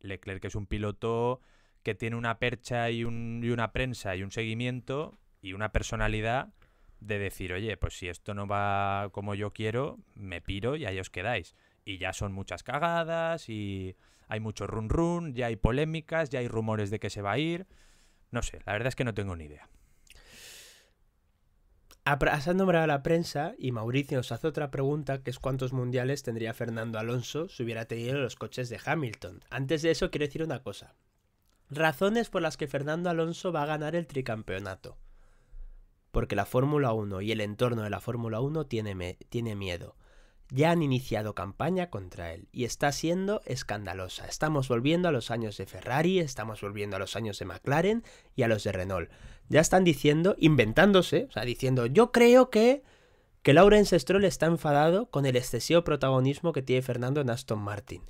[SPEAKER 2] Leclerc es un piloto que tiene una percha y, y una prensa y un seguimiento y una personalidad de decir, oye, pues si esto no va como yo quiero, me piro y ahí os quedáis. Y ya son muchas cagadas y hay mucho run run, ya hay polémicas, ya hay rumores de que se va a ir. No sé, la verdad es que no tengo ni idea. Has nombrado a la prensa y Mauricio nos hace otra pregunta que es
[SPEAKER 1] cuántos mundiales tendría Fernando Alonso si hubiera tenido los coches de Hamilton. Antes de eso quiero decir una cosa. Razones por las que Fernando Alonso va a ganar el tricampeonato. Porque la Fórmula 1 y el entorno de la Fórmula 1 tiene, tiene miedo ya han iniciado campaña contra él y está siendo escandalosa. Estamos volviendo a los años de Ferrari, estamos volviendo a los años de McLaren y a los de Renault. Ya están diciendo, inventándose, o sea, diciendo, yo creo que, que Lawrence Stroll está enfadado con el excesivo protagonismo que tiene Fernando en Aston Martin.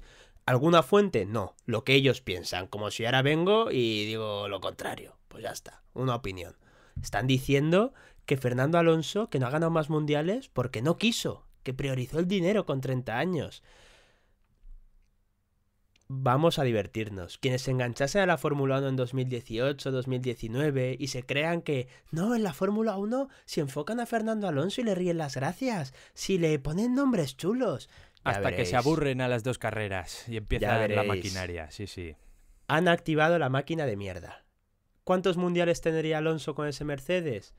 [SPEAKER 1] ¿Alguna fuente? No, lo que ellos piensan, como si ahora vengo y digo lo contrario. Pues ya está, una opinión. Están diciendo que Fernando Alonso, que no ha ganado más mundiales porque no quiso, que priorizó el dinero con 30 años. Vamos a divertirnos. Quienes se enganchasen a la Fórmula 1 en 2018, 2019 y se crean que, no, en la Fórmula 1 si enfocan a Fernando Alonso y le ríen las gracias, si le ponen nombres chulos. Hasta que se aburren
[SPEAKER 2] a las dos carreras y empieza la maquinaria, sí, sí.
[SPEAKER 1] Han activado la máquina de mierda. ¿Cuántos mundiales tendría Alonso con ese Mercedes?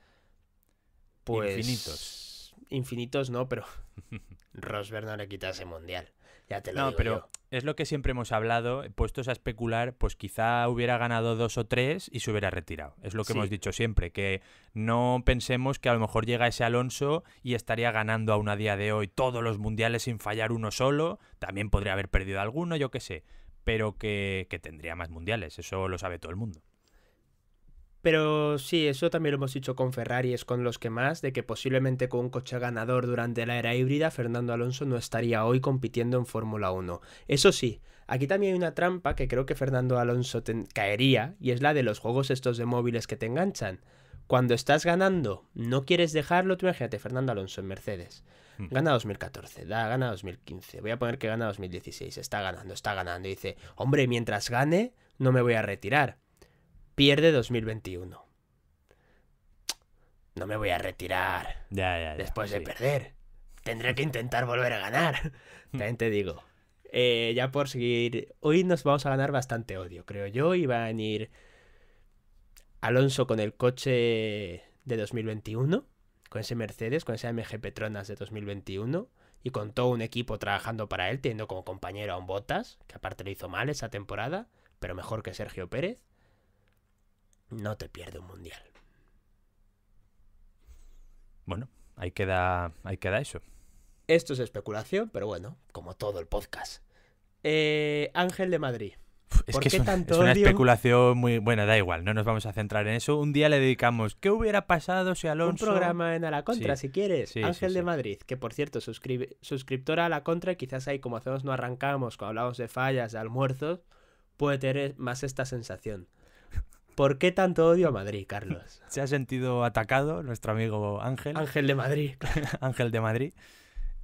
[SPEAKER 1] Pues Infinitos infinitos no, pero Rosberg no le quita ese mundial. Ya te lo no, pero
[SPEAKER 2] es lo que siempre hemos hablado, puestos a especular, pues quizá hubiera ganado dos o tres y se hubiera retirado. Es lo que hemos dicho siempre, que no pensemos que a lo mejor llega ese Alonso y estaría ganando aún a día de hoy todos los mundiales sin fallar uno solo. También podría haber perdido alguno, yo qué sé, pero que tendría más mundiales, eso lo sabe todo el mundo.
[SPEAKER 1] Pero sí, eso también lo hemos dicho con Ferrari, es con los que más, de que posiblemente con un coche ganador durante la era híbrida, Fernando Alonso no estaría hoy compitiendo en Fórmula 1. Eso sí, aquí también hay una trampa que creo que Fernando Alonso caería, y es la de los juegos estos de móviles que te enganchan. Cuando estás ganando, no quieres dejarlo, tú imagínate, Fernando Alonso en Mercedes. Hmm. Gana 2014, da, gana 2015, voy a poner que gana 2016, está ganando, está ganando, y dice, hombre, mientras gane, no me voy a retirar pierde 2021. No me voy a retirar después de perder. Tendré que intentar volver a ganar. También te digo. Eh, ya por seguir. Hoy nos vamos a ganar bastante odio, creo yo. Iba a venir Alonso con el coche de 2021. Con ese Mercedes, con ese AMG Petronas de 2021 y con todo un equipo trabajando para él, teniendo como compañero a un Botas, que aparte lo hizo mal esa temporada, pero mejor que Sergio Pérez no te pierde un mundial.
[SPEAKER 2] Bueno, ahí queda, ahí queda eso.
[SPEAKER 1] Esto es especulación, pero bueno, como todo el podcast. Eh, Ángel de Madrid. Es que es, una,
[SPEAKER 2] especulación muy buena, da igual, no nos vamos a centrar en eso. Un día le dedicamos ¿qué hubiera pasado si Alonso? Un programa en A la Contra, si quieres. Ángel
[SPEAKER 1] de Madrid, que por cierto, suscribe, suscriptora a la Contra, quizás ahí como hacemos no arrancamos, cuando hablamos de fallas, de almuerzos, puede tener más esta sensación. ¿Por qué tanto odio a Madrid, Carlos? Se ha sentido
[SPEAKER 2] atacado nuestro amigo Ángel. Ángel de Madrid. Ángel de Madrid.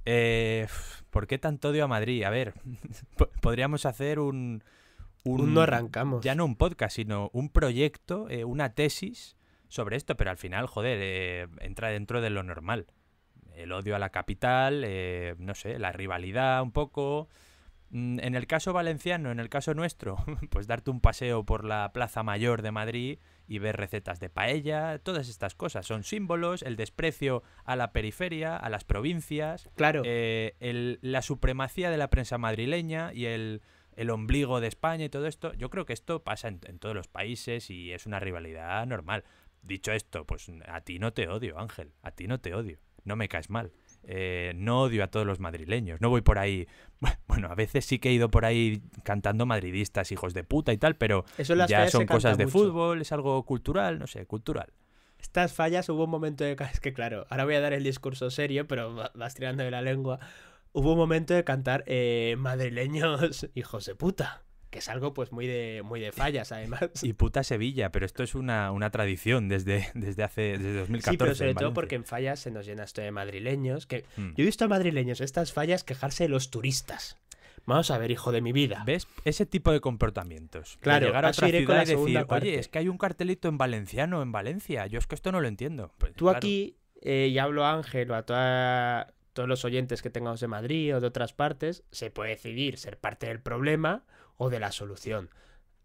[SPEAKER 2] Eh, ¿Por qué tanto odio a Madrid? A ver, podríamos hacer un, un, no arrancamos. Ya no un podcast, sino un proyecto, eh, una tesis sobre esto, pero al final, joder, eh, entra dentro de lo normal. El odio a la capital, no sé, la rivalidad un poco, Mm, en el caso valenciano, en el caso nuestro, pues darte un paseo por la Plaza Mayor de Madrid y ver recetas de paella, todas estas cosas son símbolos, el desprecio a la periferia, a las provincias, claro. Eh, la supremacía de la prensa madrileña y el, el, ombligo de España y todo esto. Yo creo que esto pasa en todos los países y es una rivalidad normal. Dicho esto, pues a ti no te odio, Ángel, a ti no te odio, no me caes mal. Eh, no odio a todos los madrileños, no voy por ahí. Bueno, a veces sí que he ido por ahí cantando madridistas, hijos de puta y tal, pero Eso ya son cosas de fútbol, es algo cultural, no sé, cultural. Estas fallas
[SPEAKER 1] hubo un momento de. Es que claro, ahora voy a dar el discurso serio, pero vas tirando de la lengua. Hubo un momento de cantar eh, madrileños, hijos de puta es algo pues muy de, muy de fallas además.
[SPEAKER 2] Y puta Sevilla, pero esto es una, tradición desde, desde hace desde 2014. Sí, pero sobre todo porque
[SPEAKER 1] en fallas se nos llena esto de madrileños. Que... Hmm. Yo he visto a madrileños estas fallas quejarse de los turistas.
[SPEAKER 2] Vamos a ver, hijo de mi vida. ¿Ves? Ese tipo de comportamientos.
[SPEAKER 1] Claro, llegar a la y oye,
[SPEAKER 2] es que hay un cartelito en valenciano, en Valencia. Yo es que esto no lo entiendo.
[SPEAKER 1] Pues, Tú aquí, eh, y hablo a Ángel o a toda, todos los oyentes que tengamos de Madrid o de otras partes, se puede decidir ser parte del problema o de la solución.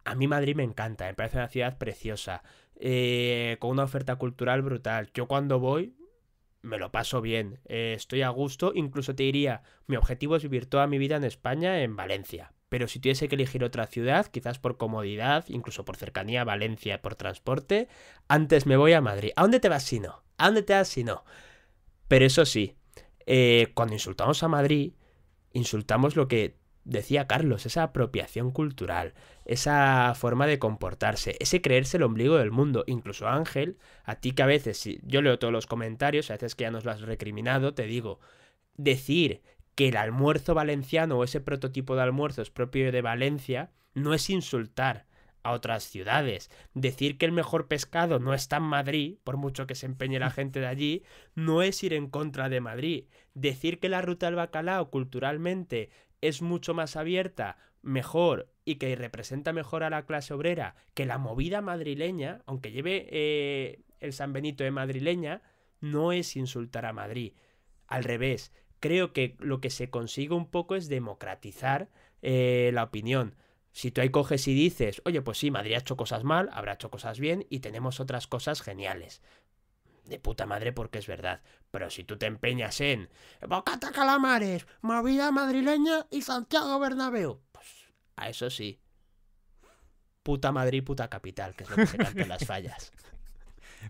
[SPEAKER 1] A mí Madrid me encanta, me parece una ciudad preciosa, eh, con una oferta cultural brutal. Yo cuando voy me lo paso bien, eh, estoy a gusto, incluso te diría, mi objetivo es vivir toda mi vida en España, en Valencia. Pero si tuviese que elegir otra ciudad, quizás por comodidad, incluso por cercanía a Valencia, por transporte, antes me voy a Madrid. ¿A dónde te vas si no? ¿A dónde te vas si no? Pero eso sí, eh, cuando insultamos a Madrid, insultamos lo que decía Carlos, esa apropiación cultural, esa forma de comportarse, ese creerse el ombligo del mundo. Incluso Ángel, a ti que a veces, si yo leo todos los comentarios, a veces que ya nos lo has recriminado, te digo, decir que el almuerzo valenciano o ese prototipo de almuerzo es propio de Valencia, no es insultar a otras ciudades. Decir que el mejor pescado no está en Madrid, por mucho que se empeñe la gente de allí, no es ir en contra de Madrid. Decir que la ruta del bacalao culturalmente es mucho más abierta, mejor y que representa mejor a la clase obrera que la movida madrileña, aunque lleve eh, el San Benito de madrileña, no es insultar a Madrid. Al revés, creo que lo que se consigue un poco es democratizar eh, la opinión. Si tú ahí coges y dices, oye, pues sí, Madrid ha hecho cosas mal, habrá hecho cosas bien y tenemos otras cosas geniales de puta madre porque es verdad. Pero si tú te empeñas en Bocata Calamares, Movida Madrileña y Santiago Bernabéu, pues
[SPEAKER 2] a eso sí. Puta
[SPEAKER 1] Madrid, puta capital, que
[SPEAKER 2] es lo que se canta las fallas.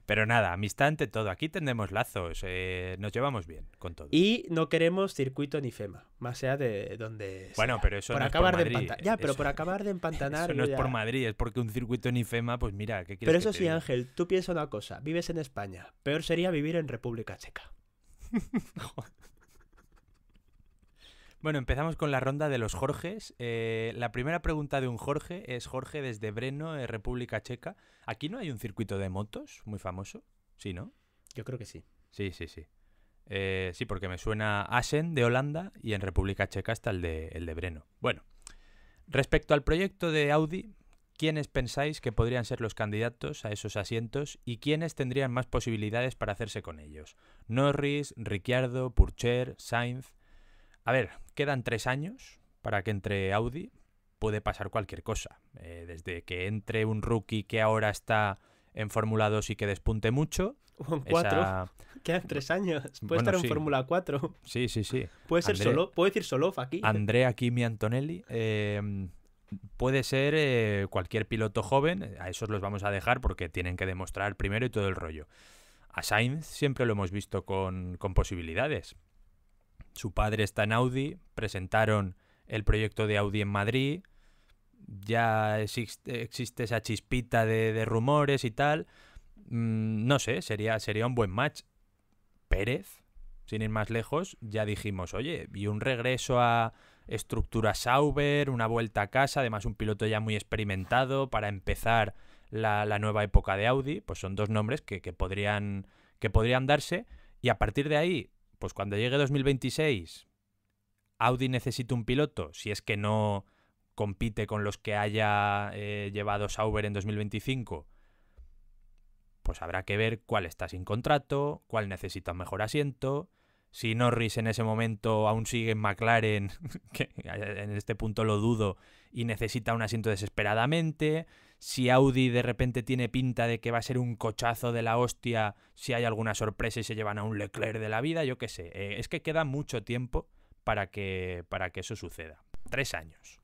[SPEAKER 2] Pero nada, amistad ante todo. Aquí tenemos lazos, eh, nos llevamos bien con todo. Y
[SPEAKER 1] no queremos circuito ni FEMA, más sea de donde. Bueno, pero eso no acabar es por Madrid. De ya, eh, pero por acabar de empantanar. no es por
[SPEAKER 2] Madrid, es porque un circuito ni FEMA, pues mira, ¿qué quieres Pero eso sí,
[SPEAKER 1] Ángel, tú piensas una cosa: vives en España,
[SPEAKER 2] peor sería vivir en República Checa. Bueno, empezamos con la ronda de los Jorges. Eh, la primera pregunta de un Jorge es Jorge desde Breno, eh, República Checa. ¿Aquí no hay un circuito de motos muy famoso? Sí, ¿no? Yo creo que sí. Sí, sí, sí. Eh, sí, porque me suena Asen de Holanda y en República Checa está el de, el de Breno. Bueno, respecto al proyecto de Audi, ¿quiénes pensáis que podrían ser los candidatos a esos asientos y quiénes tendrían más posibilidades para hacerse con ellos? Norris, Ricciardo, Purcher, Sainz. A ver, Quedan tres años para que entre Audi. Puede pasar cualquier cosa. Eh, desde que entre un rookie que ahora está en Fórmula 2 y que despunte mucho. O en 4.
[SPEAKER 1] Quedan tres años. Puede estar en Fórmula
[SPEAKER 2] 4. Sí, sí, sí. Puede ser solo,
[SPEAKER 1] puede decir solo aquí.
[SPEAKER 2] Andrea Kimi Antonelli. Em, puede ser eh, cualquier piloto joven. A esos los vamos a dejar porque tienen que demostrar primero y todo el rollo. A Sainz siempre lo hemos visto con, con posibilidades su padre está en Audi, presentaron el proyecto de Audi en Madrid, ya existe, esa chispita de, rumores y tal. Mm, no sé, sería, sería un buen match. Pérez, sin ir más lejos, ya dijimos, oye, y un regreso a estructura Sauber, una vuelta a casa, además un piloto ya muy experimentado para empezar la, nueva época de Audi, pues son dos nombres que, podrían, que podrían darse. Y a partir de ahí, pues cuando llegue 2026, Audi necesita un piloto, si es que no compite con los que haya eh, llevado Sauber en 2025, pues habrá que ver cuál está sin contrato, cuál necesita un mejor asiento. Si Norris en ese momento aún sigue en McLaren, que eh, en este punto lo dudo, y necesita un asiento desesperadamente si Audi de repente tiene pinta de que va a ser un cochazo de la hostia, si hay alguna sorpresa y se llevan a un Leclerc de la vida, yo qué sé. Eh, es que queda mucho tiempo para que, para que eso suceda. Tres años.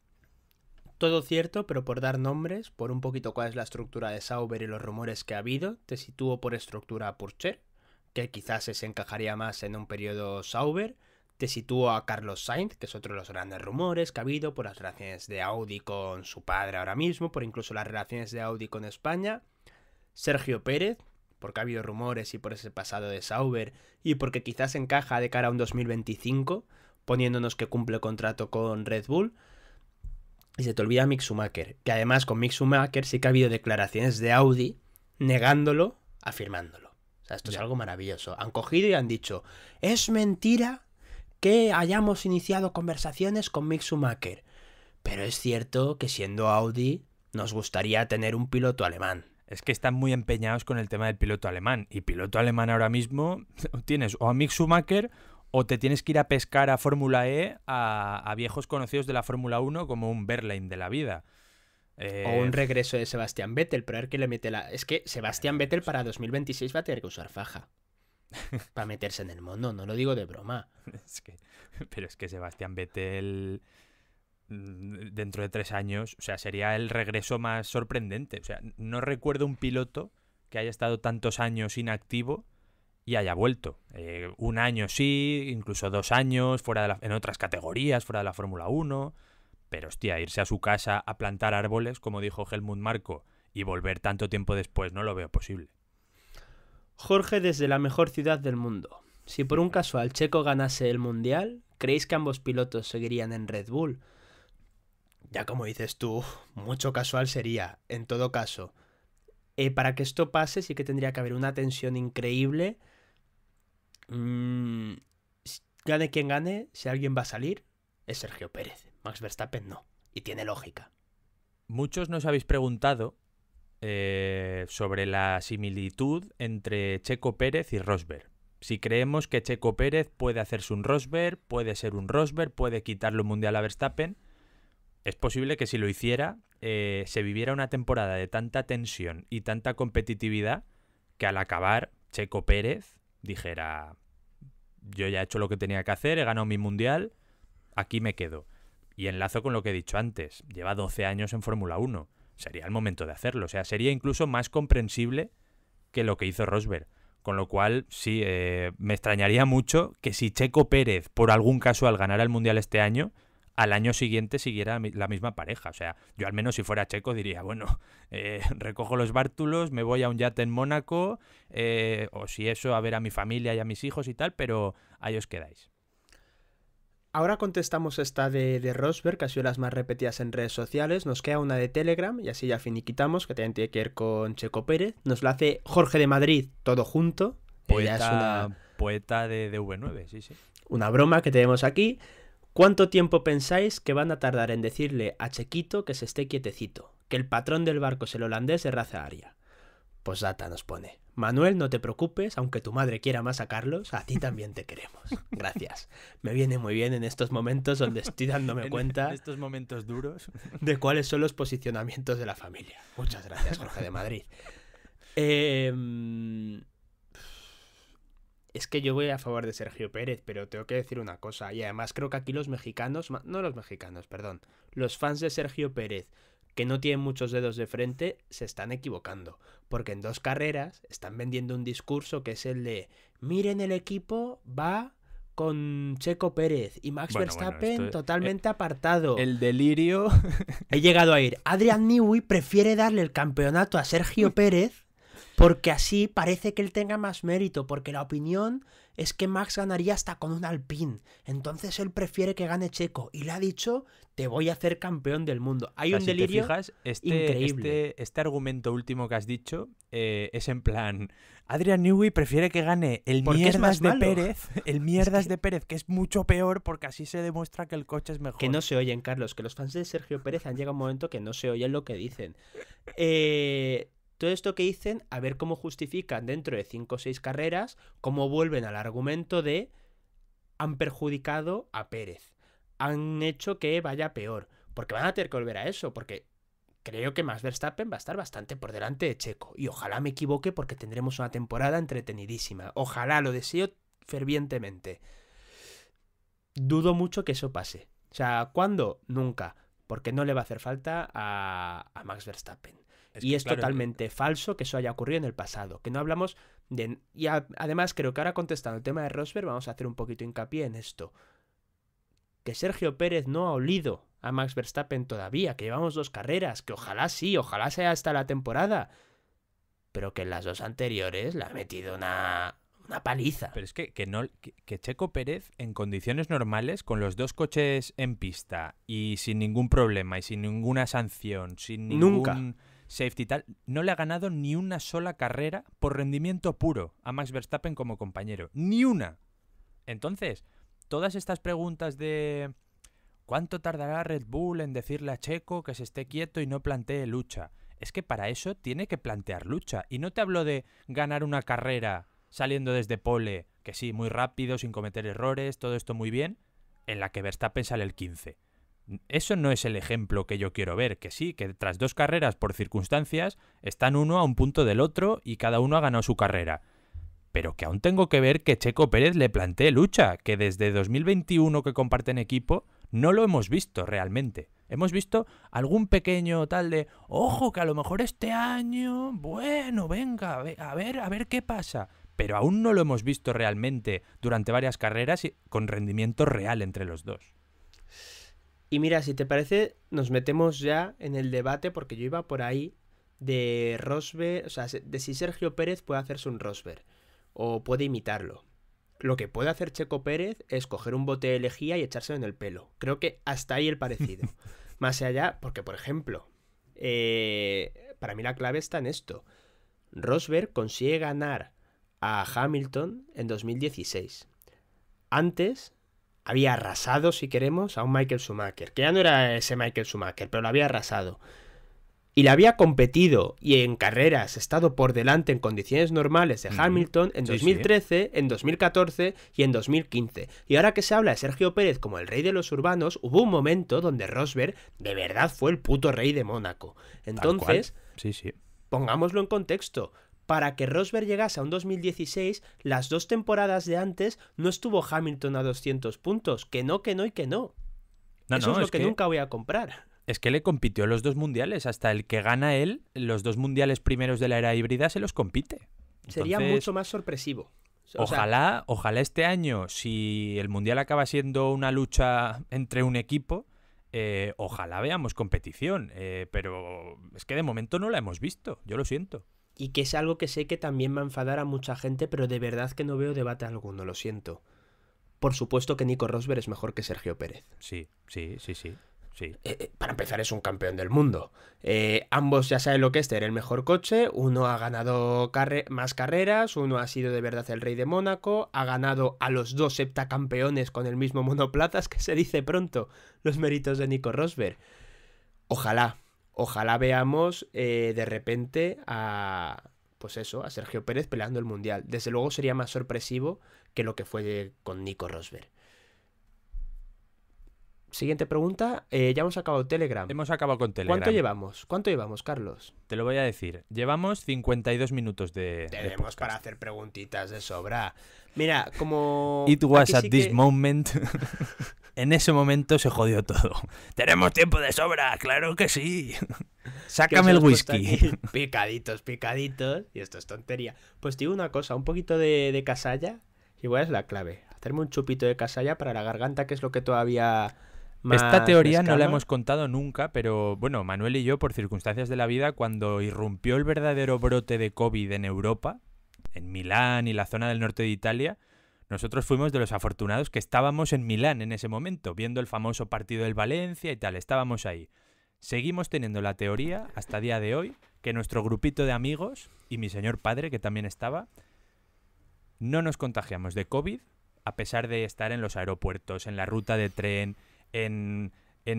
[SPEAKER 1] Todo cierto, pero por dar nombres, por un poquito cuál es la estructura de Sauber y los rumores que ha habido, te sitúo por estructura Porsche, Purcher, que quizás se encajaría más en un periodo Sauber, te sitúo a Carlos Sainz, que es otro de los grandes rumores que ha habido por las relaciones de Audi con su padre ahora mismo, por incluso las relaciones de Audi con España. Sergio Pérez, porque ha habido rumores y por ese pasado de Sauber, y porque quizás encaja de cara a un 2025, poniéndonos que cumple contrato con Red Bull. Y se te olvida Mick Schumacher, que además con Mick Schumacher sí que ha habido declaraciones de Audi negándolo, afirmándolo. O sea, esto es algo maravilloso. Han cogido y han dicho, es mentira que hayamos iniciado conversaciones con Mick Schumacher, pero es cierto que siendo Audi nos
[SPEAKER 2] gustaría tener un piloto alemán. Es que están muy empeñados con el tema del piloto alemán. Y piloto alemán ahora mismo tienes o a Mick Schumacher o te tienes que ir a pescar a Fórmula E a, viejos conocidos de la Fórmula 1 como un Berlín de la vida. O un eh,
[SPEAKER 1] regreso de Sebastián Vettel, pero a ver qué le mete la... Es que Sebastián Vettel para 2026 va a tener que usar faja.
[SPEAKER 2] para meterse en el mundo, no lo digo de broma. pero es que Sebastián Vettel mm, dentro de tres años, o sea, sería el regreso más sorprendente. O sea, no recuerdo un piloto que haya estado tantos años inactivo y haya vuelto. Eh, un año sí, incluso dos años, fuera de en otras categorías, fuera de la Fórmula 1. Pero hostia, irse a su casa a plantar árboles, como dijo Helmut Marco, y volver tanto tiempo después, no lo veo posible. Jorge
[SPEAKER 1] desde la mejor ciudad del mundo. Si por un casual Checo ganase el Mundial, ¿creéis que ambos pilotos seguirían en Red Bull? Ya como dices tú, mucho casual sería, en todo caso. Eh, para que esto pase sí que tendría que haber una tensión increíble. Mm, gane quien gane, si alguien va a salir, es Sergio Pérez. Max Verstappen no. Y tiene lógica.
[SPEAKER 2] Muchos nos habéis preguntado eh, sobre la similitud entre Checo Pérez y Rosberg. Si creemos que Checo Pérez puede hacerse un Rosberg, puede ser un Rosberg, puede quitarle quitarlo mundial a Verstappen, es posible que si lo hiciera eh, se viviera una temporada de tanta tensión y tanta competitividad que al acabar Checo Pérez dijera, yo ya he hecho lo que tenía que hacer, he ganado mi mundial, aquí me quedo. Y enlazo con lo que he dicho antes, lleva 12 años en Fórmula 1 sería el momento de hacerlo. O sea, sería incluso más comprensible que lo que hizo Rosberg. Con lo cual, sí, eh, me extrañaría mucho que si Checo Pérez, por algún caso, al ganar el Mundial este año, al año siguiente siguiera la misma pareja. O sea, yo al menos si fuera checo diría, bueno, eh, recojo los bártulos, me voy a un yate en Mónaco, eh, o si eso, a ver a mi familia y a mis hijos y tal, pero ahí os quedáis.
[SPEAKER 1] Ahora contestamos esta de, de, Rosberg, que ha sido las más repetidas en redes sociales. Nos queda una de Telegram y así ya finiquitamos, que también tiene que ver con Checo Pérez. Nos la hace Jorge de Madrid, todo junto.
[SPEAKER 2] Poeta, es una... poeta de v 9 sí, sí.
[SPEAKER 1] Una broma que tenemos aquí. ¿Cuánto tiempo pensáis que van a tardar en decirle a Chequito que se esté quietecito? Que el patrón del barco es el holandés de raza aria data nos pone. Manuel, no te preocupes, aunque tu madre quiera más a Carlos, a ti también te queremos. Gracias. Me viene muy bien en estos momentos donde estoy dándome cuenta.
[SPEAKER 2] estos momentos duros.
[SPEAKER 1] De cuáles son los posicionamientos de la familia. Muchas gracias, Jorge de Madrid. Em, es que yo voy a favor de Sergio Pérez, pero tengo que decir una cosa. Y además creo que aquí los mexicanos, no los mexicanos, perdón, los fans de Sergio Pérez que no tienen muchos dedos de frente se están equivocando, porque en dos carreras están vendiendo un discurso que es el de, miren el equipo, va con Checo Pérez y Max Verstappen eh, totalmente apartado. El delirio. He llegado a ir. Adrian Newey prefiere darle el campeonato a Sergio Pérez porque así parece que él tenga más mérito, porque la opinión es que Max ganaría hasta con un alpín. Entonces él prefiere que gane Checo. Y le ha dicho,
[SPEAKER 2] te voy a hacer campeón del mundo. Hay un delirio. este, increíble. Este, este, argumento último que has dicho eh, es en plan. Adrian Newey prefiere que gane el mierdas de Pérez. El mierdas de Pérez, que es mucho peor porque así se demuestra
[SPEAKER 1] que el coche es mejor. Que no se oyen, Carlos, que los fans de Sergio Pérez han llegado a un momento que no se oyen lo que dicen. Eh, todo esto que dicen, a ver cómo justifican dentro de cinco o seis carreras, cómo vuelven al argumento de han perjudicado a Pérez, han hecho que vaya peor, porque van a tener que volver a eso, porque creo que Max Verstappen va a estar bastante por delante de Checo. Y ojalá me equivoque porque tendremos una temporada entretenidísima. Ojalá, lo deseo fervientemente. Dudo mucho que eso pase. O sea, ¿cuándo? Nunca. Porque no le va a hacer falta a, a Max Verstappen y es totalmente falso que eso haya ocurrido en el pasado. Que no hablamos de. Y además, creo que ahora contestando el tema de Rosberg, vamos a hacer un poquito hincapié en esto. Que Sergio Pérez no ha olido a Max Verstappen todavía, que llevamos dos carreras, que ojalá sí, ojalá sea hasta la temporada.
[SPEAKER 2] Pero que en las dos anteriores le ha metido una, paliza. Pero es que, no, que, Checo Pérez, en condiciones normales, con los dos coches en pista y sin ningún problema y sin ninguna sanción, sin ningún. Nunca safety tal, no le ha ganado ni una sola carrera por rendimiento puro a Max Verstappen como compañero. Ni una. Entonces, todas estas preguntas de cuánto tardará Red Bull en decirle a Checo que se esté quieto y no plantee lucha. Es que para eso tiene que plantear lucha. Y no te hablo de ganar una carrera saliendo desde pole, que sí, muy rápido, sin cometer errores, todo esto muy bien, en la que Verstappen sale el 15. Eso no es el ejemplo que yo quiero ver, que sí, que tras dos carreras por circunstancias están uno a un punto del otro y cada uno ha ganado su carrera. Pero que aún tengo que ver que Checo Pérez le plantee lucha, que desde 2021 que comparten equipo no lo hemos visto realmente. Hemos visto algún pequeño tal de, ojo, que a lo mejor este año, bueno, venga, a ver, a ver qué pasa. Pero aún no lo hemos visto realmente durante varias carreras y con rendimiento real entre los dos. Y mira, si te parece, nos metemos ya en el debate, porque yo iba por
[SPEAKER 1] ahí, de Rosberg, o sea, de si Sergio Pérez puede hacerse un Rosberg, o puede imitarlo. Lo que puede hacer Checo Pérez es coger un bote de lejía y echárselo en el pelo. Creo que hasta ahí el parecido. Más allá, porque por ejemplo, eh, para mí la clave está en esto. Rosberg consigue ganar a Hamilton en 2016. Antes, había arrasado, si queremos, a un Michael Schumacher, que ya no era ese Michael Schumacher, pero lo había arrasado. Y le había competido y en carreras estado por delante en condiciones normales de Hamilton en 2013, en 2014 y en 2015. Y ahora que se habla de Sergio Pérez como el rey de los urbanos, hubo un momento donde Rosberg de verdad fue el puto rey de Mónaco. Entonces, sí, sí. pongámoslo en contexto para que Rosberg llegase a un 2016, las dos temporadas de antes no estuvo Hamilton a 200 puntos. Que no, que no y que no.
[SPEAKER 2] Eso es lo que, nunca
[SPEAKER 1] voy a comprar.
[SPEAKER 2] Es que le compitió los dos mundiales. Hasta el que gana él, los dos mundiales primeros de la era híbrida se los compite. Sería mucho
[SPEAKER 1] más sorpresivo.
[SPEAKER 2] ojalá, ojalá este año, si el mundial acaba siendo una lucha entre un equipo, eh, ojalá veamos competición. Eh, pero es que de momento no la hemos visto. Yo lo siento y que es algo que sé que también va a enfadar a mucha gente, pero de
[SPEAKER 1] verdad que no veo debate alguno, lo siento. Por supuesto que Nico Rosberg es mejor que Sergio Pérez. Sí, sí, sí, sí. Sí. Eh, eh, para empezar, es un campeón del mundo. Eh, ambos ya saben lo que es tener el mejor coche. Uno ha ganado más carreras, uno ha sido de verdad el rey de Mónaco, ha ganado a los dos septacampeones con el mismo monoplazas que se dice pronto los méritos de Nico Rosberg. Ojalá, ojalá veamos eh, de repente a, pues eso, a Sergio Pérez peleando el Mundial. Desde luego sería más sorpresivo que lo que fue con Nico Rosberg.
[SPEAKER 2] Siguiente pregunta. Eh, ya hemos acabado Telegram. Hemos acabado con Telegram. ¿Cuánto llevamos?
[SPEAKER 1] ¿Cuánto llevamos, Carlos?
[SPEAKER 2] Te lo voy a decir. Llevamos 52 minutos de. Tenemos
[SPEAKER 1] para hacer preguntitas de sobra. Mira, como. It was at this
[SPEAKER 2] moment. en ese momento se jodió todo. Tenemos tiempo
[SPEAKER 1] de sobra, claro que sí. Sácame el whisky. Picaditos, picaditos. Y esto es tontería. Pues digo una cosa, un poquito de, de casalla, igual es la clave. Hacerme un chupito de casalla para la garganta, que es lo que todavía
[SPEAKER 2] esta teoría no la hemos contado nunca, pero bueno, Manuel y yo, por circunstancias de la vida, cuando irrumpió el verdadero brote de COVID en Europa, en Milán y la zona del norte de Italia, nosotros fuimos de los afortunados que estábamos en Milán en ese momento, viendo el famoso partido del Valencia y tal, estábamos ahí. Seguimos teniendo la teoría hasta día de hoy que nuestro grupito de amigos y mi señor padre, que también estaba, no nos contagiamos de COVID a pesar de estar en los aeropuertos, en la ruta de tren, en,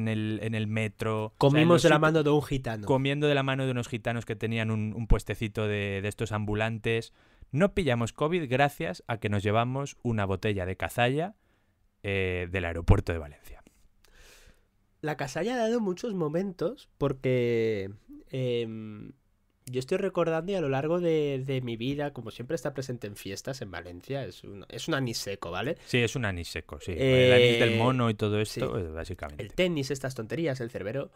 [SPEAKER 2] el, metro. Comimos de la mano de un gitano. Comiendo de la mano de unos gitanos que tenían un, puestecito de, estos ambulantes. No pillamos COVID gracias a que nos llevamos una botella de cazalla eh, del aeropuerto de Valencia.
[SPEAKER 1] La cazalla ha dado muchos momentos porque em, yo estoy recordando y a lo largo de, de, mi vida, como siempre está presente en fiestas en Valencia, es un, es un
[SPEAKER 2] aniseco ¿vale? Sí, es un aniseco sí. el anís del eh, mono y todo esto, eh, básicamente. El
[SPEAKER 1] tenis, estas tonterías, el cerbero.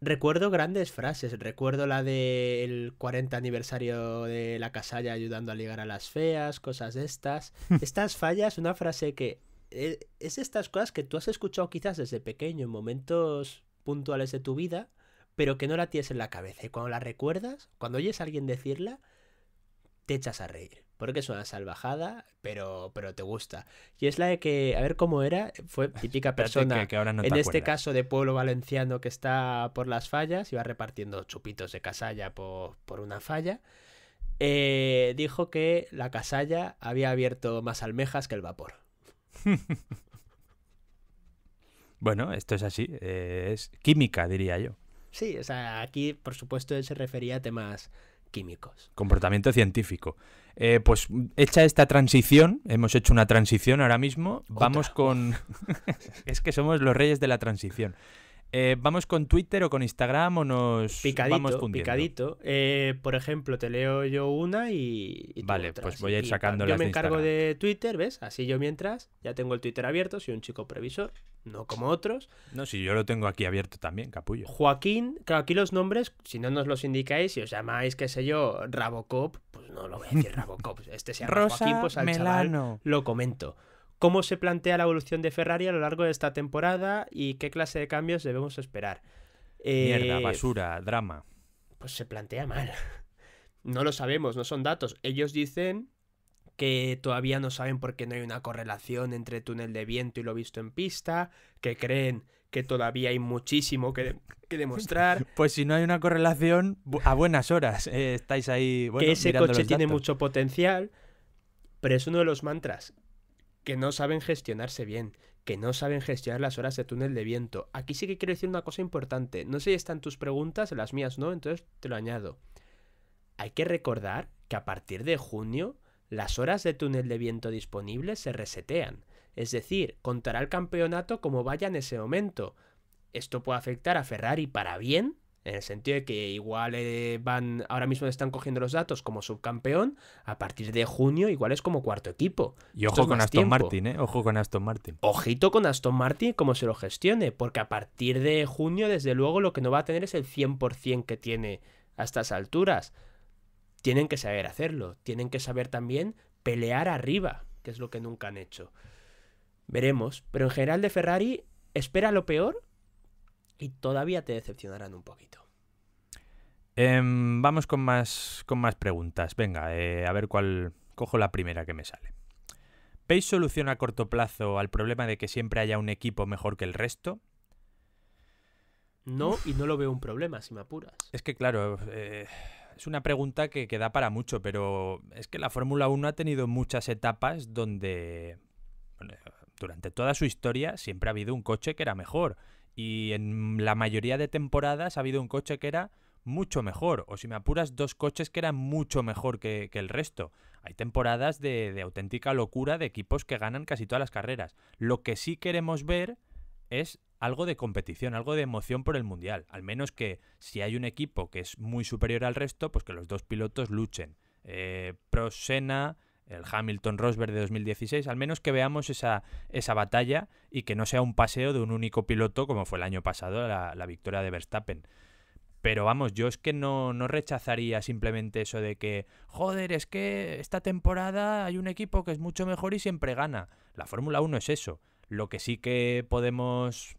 [SPEAKER 1] Recuerdo grandes frases. Recuerdo la del 40 aniversario de la casalla ayudando a ligar a las feas, cosas de estas. estas fallas, una frase que eh, es estas cosas que tú has escuchado quizás desde pequeño en momentos puntuales de tu vida pero que no la tienes en la cabeza. Y cuando la recuerdas, cuando oyes a alguien decirla, te echas a reír. Porque es una salvajada, pero, pero te gusta. Y es la de que, a ver cómo era, fue típica persona, en este caso de pueblo valenciano que está por las fallas, iba repartiendo chupitos de casalla por, una falla, eh, dijo que la casalla había abierto más almejas que el vapor.
[SPEAKER 2] bueno, esto es así, eh, es química, diría yo.
[SPEAKER 1] Sí, o sea, aquí, por supuesto, él se refería a temas
[SPEAKER 2] químicos. Comportamiento científico. Eh, pues hecha esta transición, hemos hecho una transición ahora mismo, vamos con... es que somos los reyes de la transición. Eh, ¿Vamos con Twitter o con Instagram o nos vamos fundiendo?
[SPEAKER 1] Picadito. Eh, por ejemplo, te leo yo una y. vale, pues voy a ir sacando Yo me encargo de, Twitter, ¿ves? Así yo mientras ya tengo el Twitter abierto, soy un chico previsor, no
[SPEAKER 2] como otros. No, si yo lo tengo aquí abierto también, capullo.
[SPEAKER 1] Joaquín, claro, aquí los nombres, si no nos los indicáis, si os llamáis, qué sé yo, Rabocop, pues no lo voy a decir Rabocop. Este se llama Joaquín, pues al chaval lo comento cómo se plantea la evolución de Ferrari a lo largo de esta temporada y qué clase de cambios debemos esperar. Mierda, eh, basura, drama. Pues se plantea mal. No lo sabemos, no son datos. Ellos dicen que todavía no saben por qué no hay una correlación entre túnel de viento y lo visto en pista, que creen que todavía hay muchísimo que, demostrar.
[SPEAKER 2] Pues si no hay una correlación, a buenas horas eh, estáis ahí. Bueno, que ese coche tiene mucho
[SPEAKER 1] potencial, pero es uno de los mantras que no saben gestionarse bien, que no saben gestionar las horas de túnel de viento. Aquí sí que quiero decir una cosa importante. No sé si están tus preguntas, las mías no, entonces te lo añado. Hay que recordar que a partir de junio las horas de túnel de viento disponibles se resetean. Es decir, contará el campeonato como vaya en ese momento. Esto puede afectar a Ferrari para bien en el sentido de que igual eh, van, ahora mismo están cogiendo los datos como subcampeón, a partir de junio igual es como cuarto equipo. Y ojo con Aston Martin, ¿eh?
[SPEAKER 2] Ojo con Aston Martin.
[SPEAKER 1] Ojito con Aston Martin, como se lo gestione, porque a partir de junio, desde luego, lo que no va a tener es el 100% que tiene a estas alturas. Tienen que saber hacerlo, tienen que saber también pelear arriba, que es lo que nunca han hecho. Veremos, pero en general de Ferrari espera lo peor, y todavía te decepcionarán un poquito.
[SPEAKER 2] Em, vamos con más, con más preguntas. Venga, eh, a ver cuál. Cojo la primera que me sale. ¿Veis solución a corto plazo al problema de que siempre haya un equipo mejor que el resto?
[SPEAKER 1] No, y no lo veo un problema, si me apuras.
[SPEAKER 2] Es que, claro, eh, es una pregunta que, queda da para mucho, pero es que la Fórmula 1 ha tenido muchas etapas donde. durante toda su historia siempre ha habido un coche que era mejor y en la mayoría de temporadas ha habido un coche que era mucho mejor, o si me apuras, dos coches que eran mucho mejor que, el resto. Hay temporadas de, auténtica locura de equipos que ganan casi todas las carreras. Lo que sí queremos ver es algo de competición, algo de emoción por el Mundial. Al menos que si hay un equipo que es muy superior al resto, pues que los dos pilotos luchen. Eh, Pro el Hamilton Rosberg de 2016, al menos que veamos esa, esa batalla y que no sea un paseo de un único piloto como fue el año pasado la, victoria de Verstappen. Pero vamos, yo es que no, no, rechazaría simplemente eso de que, joder, es que esta temporada hay un equipo que es mucho mejor y siempre gana. La Fórmula 1 es eso. Lo que sí que podemos...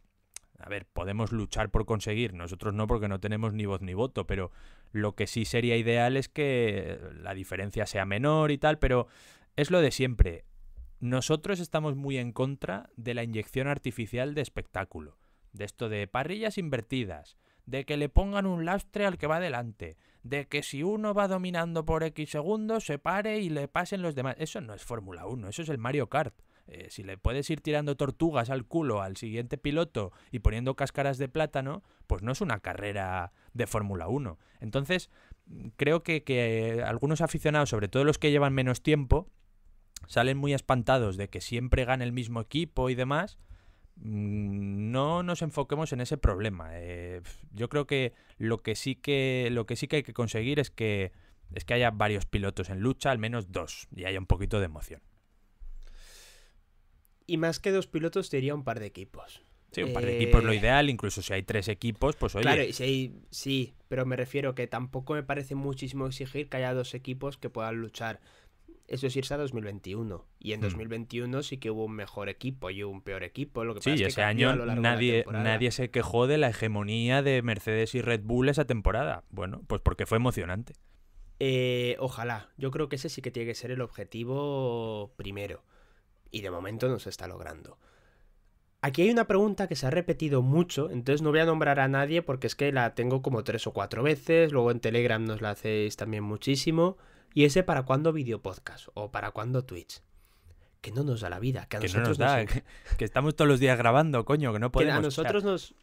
[SPEAKER 2] A ver, podemos luchar por conseguir, nosotros no porque no tenemos ni voz ni voto, pero lo que sí sería ideal es que la diferencia sea menor y tal, pero es lo de siempre. Nosotros estamos muy en contra de la inyección artificial de espectáculo, de esto de parrillas invertidas, de que le pongan un lastre al que va delante, de que si uno va dominando por X segundos se pare y le pasen los demás. Eso no es Fórmula 1, eso es el Mario Kart. Eh, si le puedes ir tirando tortugas al culo al siguiente piloto y poniendo cáscaras de plátano, pues no es una carrera de Fórmula 1. Entonces, creo que, algunos aficionados, sobre todo los que llevan menos tiempo, salen muy espantados de que siempre gane el mismo equipo y demás mm, no nos enfoquemos en ese problema. Eh, yo creo que lo que sí que lo que sí que hay que conseguir es que es que haya varios pilotos en lucha, al menos dos, y haya un poquito de emoción.
[SPEAKER 1] Y más que dos pilotos, te diría un par de equipos.
[SPEAKER 2] Sí, un par de eh, equipos lo ideal, incluso si hay tres equipos, pues oye. Claro, si
[SPEAKER 1] hay... sí, pero me refiero que tampoco me parece muchísimo exigir que haya dos equipos que puedan luchar. Eso es irse a 2021. Y en 2021 mm. sí que hubo un mejor equipo y un peor equipo. Lo que sí, y ese año nadie, nadie
[SPEAKER 2] se quejó de la hegemonía de Mercedes y Red Bull esa temporada. Bueno, pues porque fue emocionante.
[SPEAKER 1] Eh, ojalá. Yo creo que ese sí que tiene que ser el objetivo primero y de momento no se está logrando. Aquí hay una pregunta que se ha repetido mucho, entonces no voy a nombrar a nadie porque es que la tengo como tres o cuatro veces, luego en Telegram nos la hacéis también muchísimo, y ese para cuándo video podcast o para cuándo Twitch. Que no nos da la vida, que a nosotros no nos, da,
[SPEAKER 2] Que, estamos todos los días grabando, coño, que no podemos. a nosotros nos...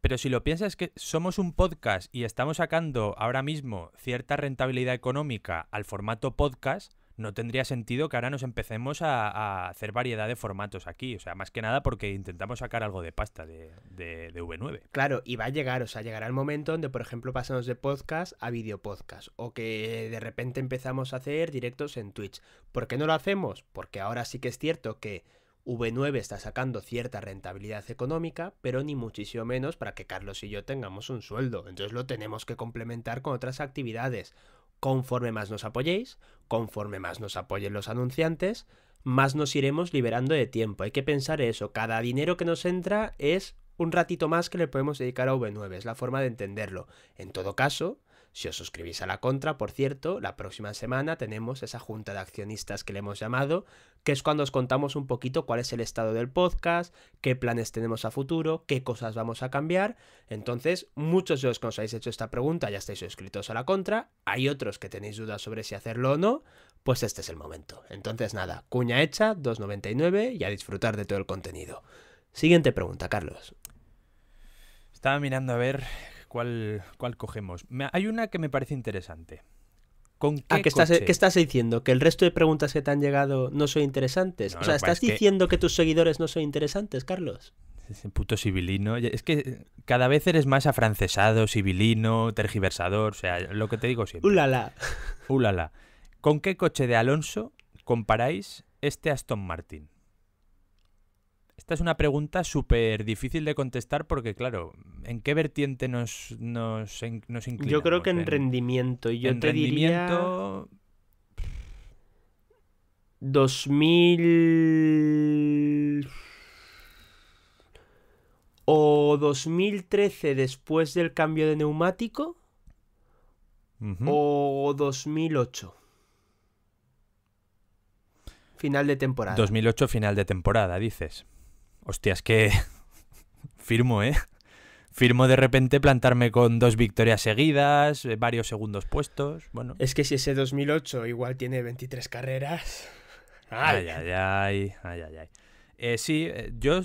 [SPEAKER 2] Pero si lo piensas que somos un podcast y estamos sacando ahora mismo cierta rentabilidad económica al formato podcast, no tendría sentido que ahora nos empecemos a, hacer variedad de formatos aquí. O sea, más que nada porque intentamos sacar algo de pasta de, de, V9.
[SPEAKER 1] Claro, y va a llegar, o sea, llegará el momento donde, por ejemplo, pasamos de podcast a video podcast O que de repente empezamos a hacer directos en Twitch. ¿Por qué no lo hacemos? Porque ahora sí que es cierto que. V9 está sacando cierta rentabilidad económica, pero ni muchísimo menos para que Carlos y yo tengamos un sueldo. Entonces lo tenemos que complementar con otras actividades. Conforme más nos apoyéis, Conforme más nos apoyen los anunciantes, más nos iremos liberando de tiempo. Hay que pensar eso. Cada dinero que nos entra es un ratito más que le podemos dedicar a V9. Es la forma de entenderlo. En todo caso, si os suscribís a la contra, por cierto, la próxima semana tenemos esa junta de accionistas que le hemos llamado, que es cuando os contamos un poquito cuál es el estado del podcast, qué planes tenemos a futuro, qué cosas vamos a cambiar. Entonces, muchos de los que os habéis hecho esta pregunta ya estáis suscritos a la contra, hay otros que tenéis dudas sobre si hacerlo o no, pues este es el momento. Entonces, nada, cuña hecha, 2.99 y a disfrutar de todo el contenido. Siguiente pregunta, Carlos.
[SPEAKER 2] Estaba mirando a ver ¿Cuál, cogemos? hay una que me parece interesante.
[SPEAKER 1] ¿Con qué, ah, estás, diciendo? ¿Que el resto de preguntas que te han llegado no son interesantes? o sea, ¿estás diciendo que... tus seguidores no son interesantes, Carlos?
[SPEAKER 2] Ese puto sibilino. Es que cada vez eres más afrancesado, sibilino, tergiversador. O sea, lo que te digo siempre. ¡Ulala! ¡Ulala! ¿Con qué coche de Alonso comparáis este Aston Martin? Esta es una pregunta súper difícil de contestar porque, claro, ¿en qué vertiente nos, nos, nos inclinamos? Yo creo que en, rendimiento. Yo en rendimiento...
[SPEAKER 1] 2000 o 2013 después del cambio de neumático o 2008 final de temporada.
[SPEAKER 2] 2008 final de temporada, dices. Hostia, es que firmo, ¿eh? Firmo de repente plantarme con dos victorias seguidas, eh, varios segundos puestos. Bueno.
[SPEAKER 1] Es que si ese 2008 igual tiene 23 carreras.
[SPEAKER 2] Ay, ay, ay, ay, ay. Eh, sí, eh, yo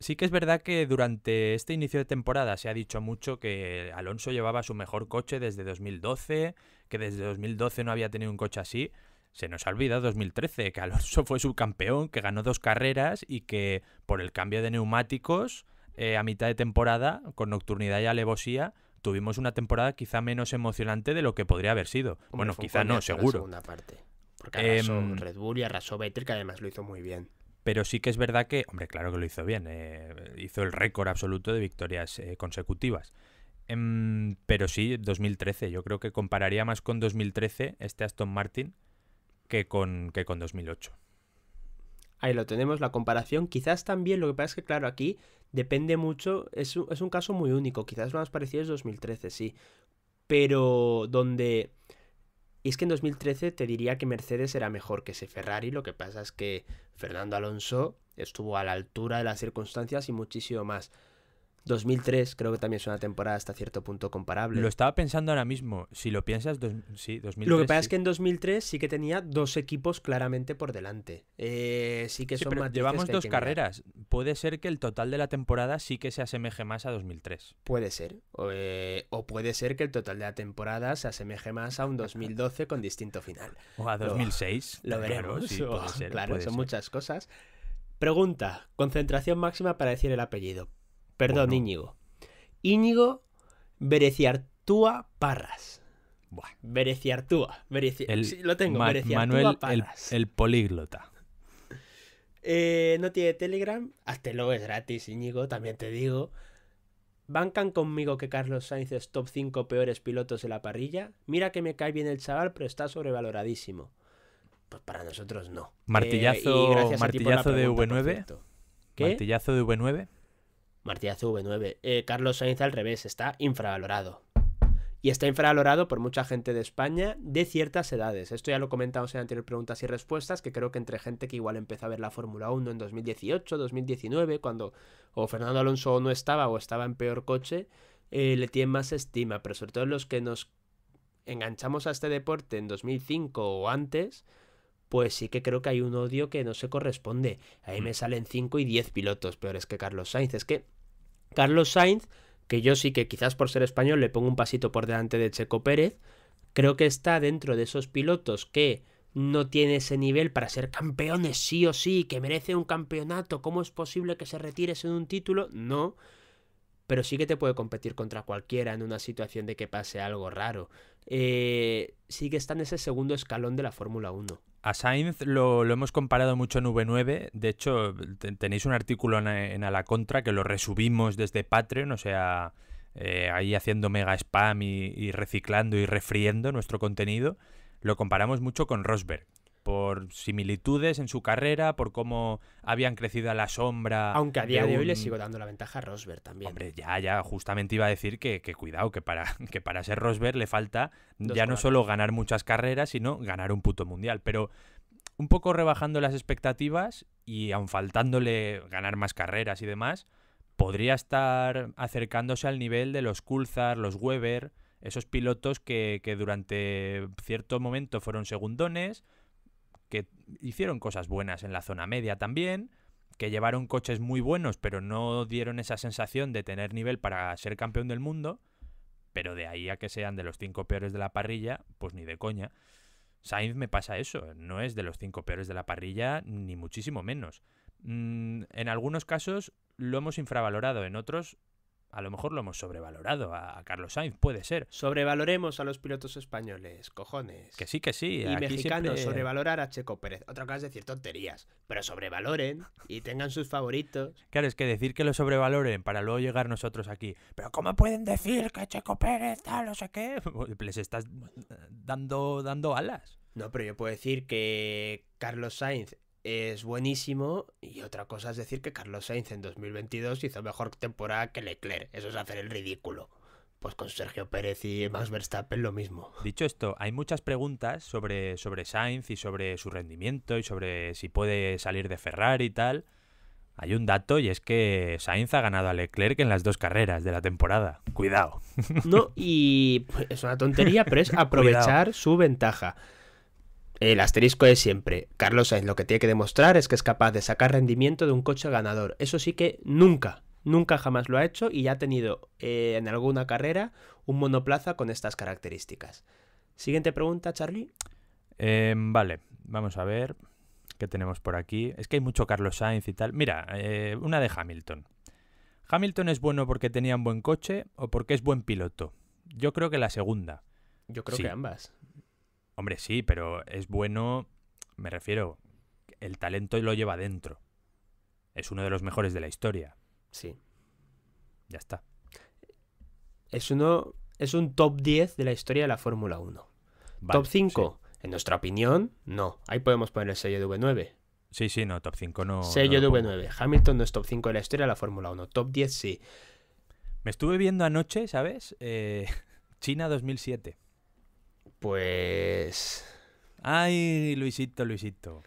[SPEAKER 2] sí que es verdad que durante este inicio de temporada se ha dicho mucho que Alonso llevaba su mejor coche desde 2012, que desde 2012 no había tenido un coche así. Se nos olvida 2013, que Alonso fue subcampeón, que ganó dos carreras y que por el cambio de neumáticos eh, a mitad de temporada, con nocturnidad y alevosía, tuvimos una temporada quizá menos emocionante de lo que podría haber sido. bueno, quizá no, seguro. segunda
[SPEAKER 1] parte. Porque arrasó em, Red Bull y arrasó Vettel, que además lo hizo muy
[SPEAKER 2] bien. Pero sí que es verdad que, hombre, claro que lo hizo bien. Eh, hizo el récord absoluto de victorias eh, consecutivas em, pero sí, 2013. Yo creo que compararía más con 2013 este Aston Martin que con, que con 2008. Ahí lo tenemos, la comparación. Quizás también lo que pasa es que, claro, aquí
[SPEAKER 1] depende mucho, es un, es un caso muy único, quizás lo más parecido es 2013, sí. Pero donde... Y es que en 2013 te diría que Mercedes era mejor que ese Ferrari, lo que pasa es que Fernando Alonso estuvo a la altura de las circunstancias y muchísimo más. 2003 creo que también es una temporada hasta cierto punto comparable. Lo estaba
[SPEAKER 2] pensando ahora mismo, si lo piensas, sí, 2003. Lo que pasa es que en 2003 sí que tenía dos equipos
[SPEAKER 1] claramente por delante.
[SPEAKER 2] Eh, sí que son más Llevamos dos carreras. Puede ser que el total de la temporada sí que se asemeje más a 2003. Puede ser. Eh, o, puede ser que el total
[SPEAKER 1] de la temporada se asemeje más a un 2012 con distinto final. O a 2006. Lo, veremos. claro, son muchas cosas. Pregunta, concentración máxima para decir el apellido. Perdón, Íñigo. Íñigo Bereciartúa Parras. Buah. Bereciartúa. lo tengo. Manuel, Parras.
[SPEAKER 2] El, el políglota.
[SPEAKER 1] Eh, no tiene Telegram. luego es gratis, Íñigo, también te digo. ¿Bancan conmigo que Carlos Sainz es top 5 peores pilotos de la parrilla? Mira que me cae bien el chaval, pero está sobrevaloradísimo. Pues para nosotros no. Martillazo, eh, martillazo de V9.
[SPEAKER 2] Martillazo de V9.
[SPEAKER 1] Martíaz V9. Eh, Carlos Sainz al revés, está infravalorado. Y está infravalorado por mucha gente de España de ciertas edades. Esto ya lo comentamos en anterior preguntas y respuestas, que creo que entre gente que igual empezó a ver la Fórmula 1 en 2018, 2019, cuando o Fernando Alonso no estaba o estaba en peor coche, eh, le tiene más estima. Pero sobre todo los que nos enganchamos a este deporte en 2005 o antes, pues sí que creo que hay un odio que no se corresponde. Ahí me mm. salen 5 y 10 pilotos peores que Carlos Sainz. Es que Carlos Sainz, que yo sí que quizás por ser español le pongo un pasito por delante de Checo Pérez, creo que está dentro de esos pilotos que no tiene ese nivel para ser campeones sí o sí, que merece un campeonato, ¿cómo es posible que se retire en un título? No, pero sí que te puede competir contra cualquiera en una situación de que pase algo raro. Eh, sí que está en ese segundo escalón de la Fórmula 1.
[SPEAKER 2] A Sainz lo, hemos comparado mucho en V9, de hecho tenéis un artículo en, A la Contra que lo resubimos desde Patreon, o sea, eh, ahí haciendo mega spam y reciclando y refriendo nuestro contenido, lo comparamos mucho con Rosberg por similitudes en su carrera, por cómo habían crecido a la sombra. Aunque a día de, hoy le sigo
[SPEAKER 1] dando la ventaja a Rosberg también. Hombre,
[SPEAKER 2] ya, ya, justamente iba a decir que, cuidado, que para, que para ser Rosberg le falta ya no solo ganar muchas carreras, sino ganar un puto mundial. Pero un poco rebajando las expectativas y aun faltándole ganar más carreras y demás, podría estar acercándose al nivel de los Kulzar, los Weber. Esos pilotos que, que durante cierto momento fueron segundones, que hicieron cosas buenas en la zona media también, que llevaron coches muy buenos, pero no dieron esa sensación de tener nivel para ser campeón del mundo, pero de ahí a que sean de los cinco peores de la parrilla, pues ni de coña. Sainz me pasa eso, no es de los cinco peores de la parrilla, ni muchísimo menos. Mm, en algunos casos lo hemos infravalorado, en otros a lo mejor lo hemos sobrevalorado a, Carlos Sainz, puede ser. Sobrevaloremos a los pilotos españoles, cojones. Que sí, que sí. Y mexicanos, sobrevalorar
[SPEAKER 1] a Checo Pérez. Otra cosa es decir tonterías, pero sobrevaloren y tengan sus favoritos.
[SPEAKER 2] Claro, es que decir que lo sobrevaloren para luego llegar nosotros aquí. Pero ¿cómo pueden decir que Checo Pérez tal, no sé qué? Les estás dando, dando alas. No, pero yo puedo decir que
[SPEAKER 1] Carlos Sainz es buenísimo y otra cosa es decir que Carlos Sainz en 2022 hizo mejor temporada que Leclerc. Eso es hacer el ridículo. Pues con Sergio
[SPEAKER 2] Pérez y Max Verstappen lo mismo. Dicho esto, hay muchas preguntas sobre, sobre Sainz y sobre su rendimiento y sobre si puede salir de Ferrari y tal. Hay un dato y es que Sainz ha ganado a Leclerc en las dos carreras de la temporada. Cuidado. No, y pues,
[SPEAKER 1] es una tontería, pero es aprovechar su ventaja.
[SPEAKER 2] El asterisco es siempre,
[SPEAKER 1] Carlos Sainz lo que tiene que demostrar es que es capaz de sacar rendimiento de un coche ganador. Eso sí que nunca, nunca jamás lo ha hecho y ya ha tenido eh, en alguna carrera un monoplaza con estas
[SPEAKER 2] características. Siguiente pregunta, Charlie. Em, vale, vamos a ver qué tenemos por aquí. Es que hay mucho Carlos Sainz y tal. Mira, eh, una de Hamilton. ¿Hamilton es bueno porque tenía un buen coche o porque es buen piloto? Yo creo que la segunda. Yo creo que ambas. Hombre, sí, pero es bueno, me refiero, el talento lo lleva dentro. Es uno de los mejores de la historia. Sí. Ya está. Es uno es un top 10
[SPEAKER 1] de la historia de la Fórmula 1. top 5, en nuestra opinión, no. Ahí podemos poner el
[SPEAKER 2] sello de V9. Sí, sí, no, top 5 no. Sello de V9. Hamilton no es top 5 de la historia de la Fórmula 1. Top 10 sí. Me estuve viendo anoche, ¿sabes? Eh, China 2007. Pues. Ay, Luisito, Luisito.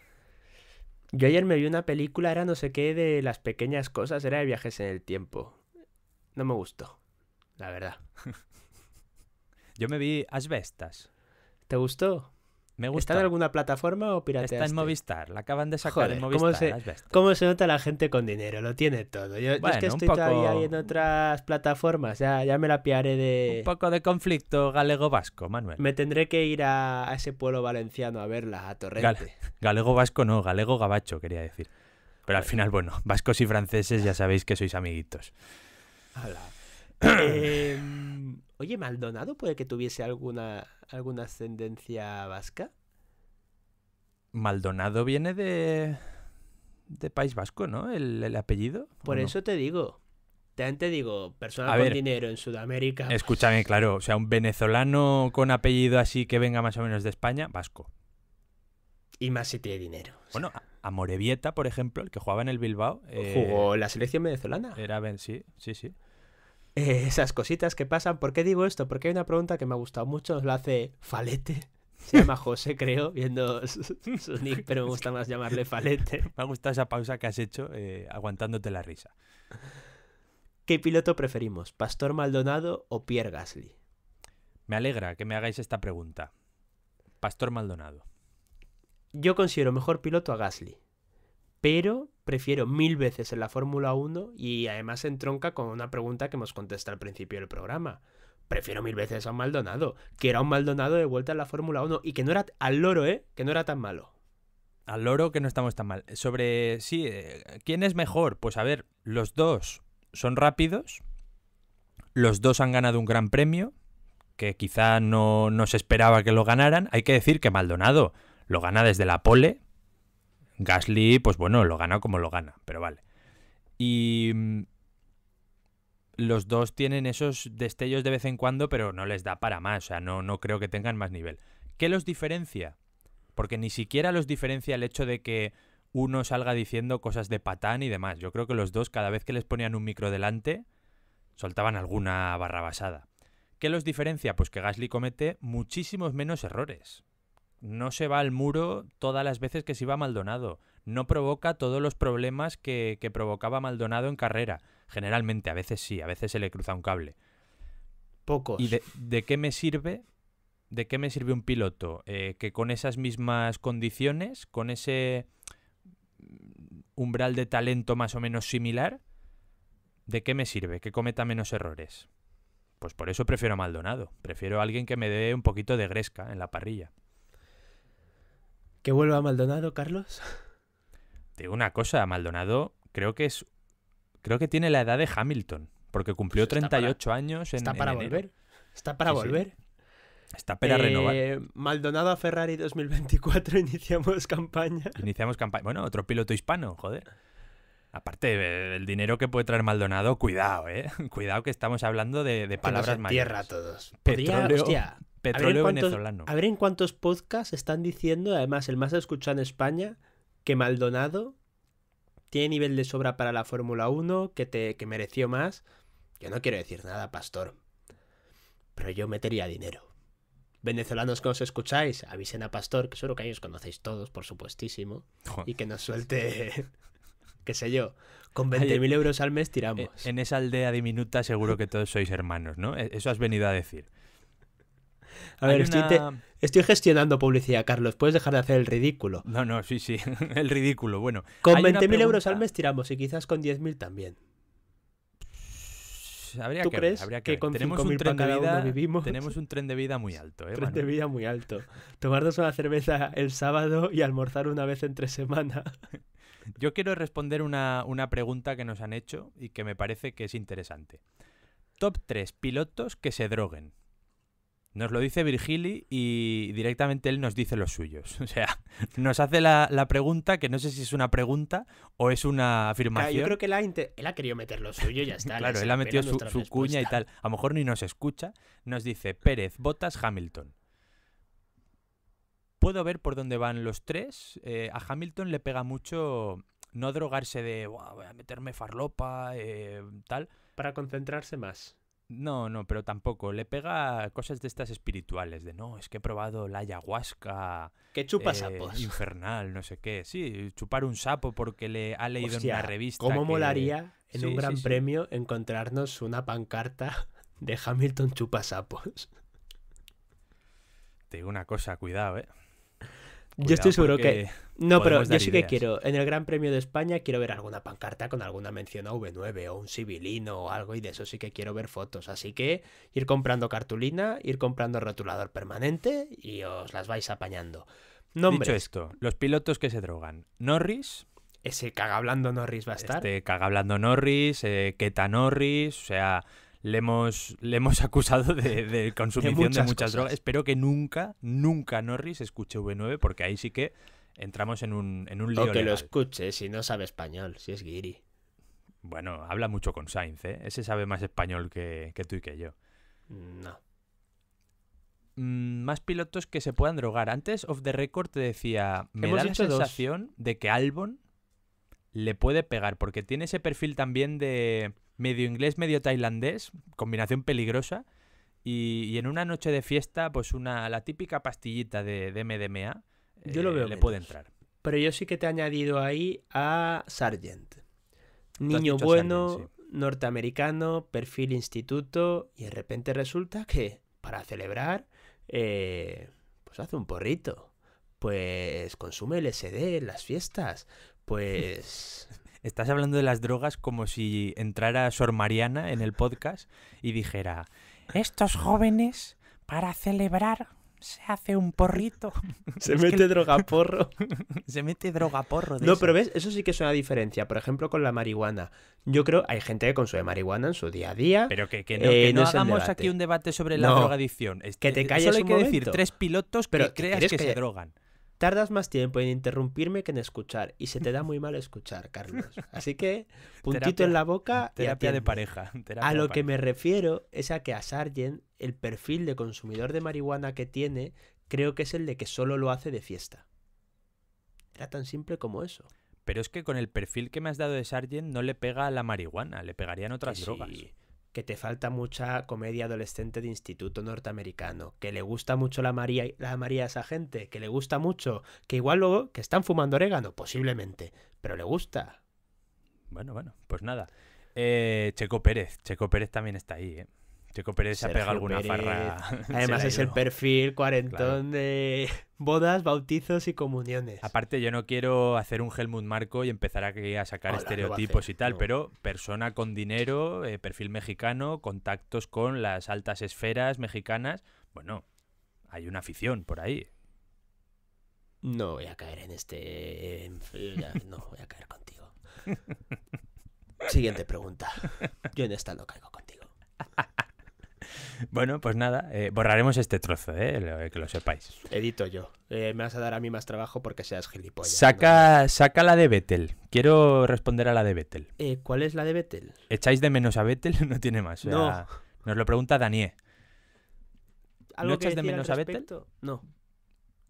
[SPEAKER 1] Yo ayer me vi una película, era no sé qué, de las pequeñas cosas, era de viajes en el tiempo. No me gustó, la verdad. Yo
[SPEAKER 2] me vi Asbestas.
[SPEAKER 1] ¿Te gustó? ¿Está en alguna
[SPEAKER 2] plataforma o pirateaste? Está en Movistar, la acaban de sacar en Movistar.
[SPEAKER 1] ¿cómo se, nota la gente con dinero? Lo tiene todo. Yo, es que estoy todavía ahí en otras plataformas, ya, ya me la piaré de... Un
[SPEAKER 2] poco de conflicto galego-vasco, Manuel.
[SPEAKER 1] Me tendré que ir a, ese pueblo valenciano a verla, a Torrente.
[SPEAKER 2] galego-vasco no, galego-gabacho quería decir. Pero al final, bueno, vascos y franceses ya sabéis que sois amiguitos.
[SPEAKER 1] Hola. eh... Em, Oye, ¿Maldonado puede que tuviese alguna, alguna ascendencia vasca?
[SPEAKER 2] Maldonado viene de. de País Vasco, ¿no? El, apellido. Por eso
[SPEAKER 1] te digo. te digo, persona con dinero en Sudamérica. Pues
[SPEAKER 2] Escúchame, claro. O sea, un venezolano con apellido así que venga más o menos de España, vasco. Y más si tiene dinero. Bueno, Amorevieta, por ejemplo, el que jugaba en el Bilbao. Eh, jugó la selección venezolana.
[SPEAKER 1] Era, sí, sí, sí. Eh, esas cositas que pasan. ¿Por qué digo esto? Porque hay una pregunta que me ha gustado mucho, nos la hace Falete. Se llama José, creo, viendo su, nick, pero me gusta más llamarle Falete. Me ha gustado esa pausa que has hecho eh, aguantándote la risa. ¿Qué piloto preferimos, Pastor Maldonado o Pierre Gasly? Me alegra que me hagáis esta pregunta. Pastor Maldonado. Yo considero mejor piloto a Gasly pero prefiero mil veces en la Fórmula 1 y además entronca con una pregunta que hemos contestado al principio del programa. Prefiero mil veces a un Maldonado. que era un Maldonado de vuelta en la Fórmula 1 y que no era al loro, ¿eh? Que no era tan malo.
[SPEAKER 2] Al loro que no estamos tan mal. Sobre, sí, eh, ¿quién es mejor? Pues a ver, los dos son rápidos. Los dos han ganado un gran premio, que quizá no, no se esperaba que lo ganaran. Hay que decir que Maldonado lo gana desde la pole, Gasly, pues bueno, lo gana como lo gana, pero vale. Y mm, los dos tienen esos destellos de vez en cuando, pero no les da para más, o sea, no, no creo que tengan más nivel. ¿Qué los diferencia? Porque ni siquiera los diferencia el hecho de que uno salga diciendo cosas de patán y demás. Yo creo que los dos, cada vez que les ponían un micro delante, soltaban alguna barrabasada. ¿Qué los diferencia? Pues que Gasly comete muchísimos menos errores no se va al muro todas las veces que se iba Maldonado. No provoca todos los problemas que, provocaba Maldonado en carrera. Generalmente, a veces sí, a veces se le cruza un cable. Pocos. ¿Y de, qué me sirve? ¿De qué me sirve un piloto eh, que con esas mismas condiciones, con ese umbral de talento más o menos similar, ¿de qué me sirve? Que cometa menos errores. Pues por eso prefiero a Maldonado. Prefiero a alguien que me dé un poquito de gresca en la parrilla.
[SPEAKER 1] ¿Que vuelva Maldonado,
[SPEAKER 2] Carlos? Te digo una cosa, Maldonado creo que es. Creo que tiene la edad de Hamilton, porque cumplió 38 pues años en. Está para volver. Está para volver. Eh, está para renovar. Maldonado a Ferrari 2024, iniciamos campaña. Iniciamos campaña. Bueno, otro piloto hispano, joder. Aparte del dinero que puede traer Maldonado, cuidado, ¿eh? Cuidado que estamos hablando de, de palabras mayores. tierra todos. Podría, hostia, Petróleo venezolano. A
[SPEAKER 1] ver en cuántos podcasts están diciendo, además el más escuchado en España, que Maldonado tiene nivel de sobra para la Fórmula 1, que, te, que mereció más. Yo no quiero decir nada, Pastor. Pero yo metería dinero. Venezolanos que os escucháis, avisen a Pastor, que seguro que ahí os conocéis todos, por supuestísimo. Y que nos suelte, qué sé yo, con 20.000 eh, euros al mes tiramos.
[SPEAKER 2] Eh, en esa aldea diminuta seguro que todos sois hermanos, ¿no? E-, eso has venido a decir. A estoy,
[SPEAKER 1] gestionando publicidad, Carlos. Puedes dejar de hacer el ridículo. No, no, sí, sí.
[SPEAKER 2] el ridículo, bueno. Con 20.000 euros
[SPEAKER 1] al mes tiramos y quizás con 10.000 también. Habría ¿Tú que crees que, tenemos un tren de vida vivimos? tenemos un tren de vida
[SPEAKER 2] muy alto ¿eh, tren de vida muy alto tomarnos
[SPEAKER 1] una cerveza el sábado y almorzar una vez entre semana
[SPEAKER 2] yo quiero responder una, una pregunta que nos han hecho y que me parece que es interesante top 3 pilotos que se droguen nos lo dice Virgili y directamente él nos dice los suyos. O sea, nos hace la, pregunta, que no sé si es una pregunta o es una afirmación. yo creo
[SPEAKER 1] que él ha, querido meter lo suyo ya está. claro, él ha metido su, cuña y tal.
[SPEAKER 2] A lo mejor ni nos escucha. Nos dice Pérez, Botas, Hamilton. Puedo ver por dónde van los tres. Eh, a Hamilton le pega mucho no drogarse de voy a meterme farlopa, eh, tal. Para concentrarse más. No, no, pero tampoco. Le pega cosas de estas espirituales, de no, es que he probado la ayahuasca. Que chupa eh, Infernal, no sé qué. Sí, chupar un sapo porque le ha leído en una revista. ¿Cómo molaría en un gran premio
[SPEAKER 1] encontrarnos una pancarta de Hamilton chupa sapos? Te digo una cosa, cuidado, eh yo estoy seguro que. No, pero yo sí que quiero. En el Gran Premio de España quiero ver alguna pancarta con alguna mención a V9 o un civilino o algo, y de eso sí que quiero ver fotos. Así que ir comprando cartulina, ir comprando rotulador permanente y os las vais apañando. Dicho esto, los pilotos que se
[SPEAKER 2] drogan. Norris. Ese hablando Norris va a estar. Este hablando Norris, eh, Keta Norris, o sea le hemos, le hemos acusado de, consumición de muchas, drogas. Espero que nunca, nunca Norris escuche V9, porque ahí sí que entramos en un, en un lío. que lo escuche si no sabe español, si es guiri. Bueno, habla mucho con Sainz, ¿eh? Ese sabe más español que, tú y que yo. No. Mm, más pilotos que se puedan drogar. Antes, Off the Record te decía, me da la sensación de que Albon le puede pegar, porque tiene ese perfil también de medio inglés, medio tailandés, combinación peligrosa. Y, en una noche de fiesta, pues una la típica pastillita de, MDMA lo veo eh, le puede entrar. Pero yo
[SPEAKER 1] sí que te he añadido ahí a Sargent.
[SPEAKER 2] Niño bueno,
[SPEAKER 1] norteamericano, perfil instituto, y de repente resulta que para celebrar, eh, pues hace un porrito, pues consume LSD en
[SPEAKER 2] las fiestas, pues estás hablando de las drogas como si entrara Sor Mariana en el podcast y dijera, estos jóvenes para celebrar se hace un porrito. Se mete droga porro. se mete droga porro. no,
[SPEAKER 1] pero ves, eso sí que es una diferencia. Por ejemplo, con la marihuana. Yo creo hay gente que consume marihuana en su día a día. Pero que, no, eh, hagamos aquí un debate sobre la drogadicción. que te calles Solo hay que decir tres pilotos pero que creas que, se drogan. Tardas más tiempo en interrumpirme que en escuchar y se te da muy mal escuchar, Carlos. Así que puntito en la boca. Terapia de
[SPEAKER 2] pareja. a lo que me
[SPEAKER 1] refiero es a que a Sargent el perfil de consumidor de marihuana que tiene creo que es el de que solo lo hace de fiesta. Era tan simple como eso.
[SPEAKER 2] Pero es que con el perfil que me has dado de Sargent no le pega a la marihuana, le pegarían otras drogas que te
[SPEAKER 1] falta mucha comedia adolescente de instituto norteamericano, que le gusta mucho la María, la María a esa gente, que le gusta mucho, que igual luego que están fumando orégano, posiblemente, pero le gusta.
[SPEAKER 2] Bueno, bueno, pues nada. Eh, Checo Pérez, Checo Pérez también está ahí, ¿eh? Checo Pérez se pega alguna farra. Además es el perfil cuarentón
[SPEAKER 1] de bodas, bautizos y comuniones.
[SPEAKER 2] Aparte yo no quiero hacer un Helmut Marco y empezar a sacar estereotipos y tal, pero persona con dinero, eh, perfil mexicano, contactos con las altas esferas mexicanas. Bueno, hay una afición por ahí. No voy a caer en este...
[SPEAKER 1] No voy a caer contigo.
[SPEAKER 2] Siguiente pregunta. Yo en
[SPEAKER 1] esta no caigo contigo.
[SPEAKER 2] Bueno, pues nada, eh, borraremos este trozo, eh, eh, que lo sepáis. Edito yo.
[SPEAKER 1] me vas a dar a mí más trabajo porque seas gilipollas.
[SPEAKER 2] Saca, saca la de Vettel. Quiero responder a la de Vettel.
[SPEAKER 1] ¿Cuál es la de Betel?
[SPEAKER 2] ¿Echáis de menos a Vettel? No tiene más. no. Nos lo pregunta Daniel. ¿No echas de menos a Betel?
[SPEAKER 1] No.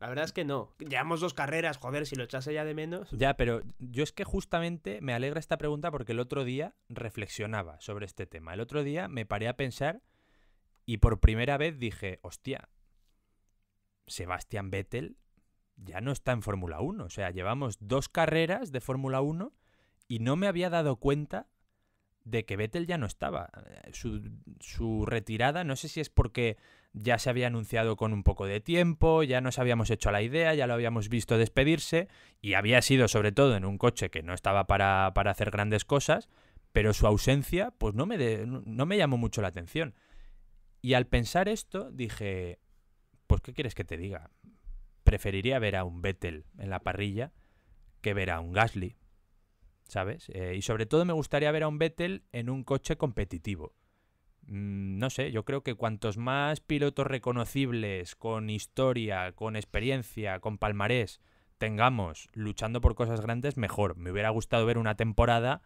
[SPEAKER 1] La verdad es que no. Llevamos dos carreras, joder, si lo echase ya de menos.
[SPEAKER 2] Ya, pero yo es que justamente me alegra esta pregunta porque el otro día reflexionaba sobre este tema. El otro día me paré a pensar y por primera vez dije, hostia, Sebastián Vettel ya no está en Fórmula 1. O sea, llevamos dos carreras de Fórmula 1 y no me había dado cuenta de que Vettel ya no estaba. Su, retirada, no sé si es porque ya se había anunciado con un poco de tiempo, ya nos habíamos hecho la idea, ya lo habíamos visto despedirse y había sido sobre todo en un coche que no estaba para, para hacer grandes cosas, pero su ausencia pues no me, no me llamó mucho la atención. Y al pensar esto, dije, pues ¿qué quieres que te diga? Preferiría ver a un Vettel en la parrilla que ver a un Gasly, ¿sabes? Eh, y sobre todo me gustaría ver a un Vettel en un coche competitivo. Mm, no sé, yo creo que cuantos más pilotos reconocibles, con historia, con experiencia, con palmarés, tengamos luchando por cosas grandes, mejor. Me hubiera gustado ver una temporada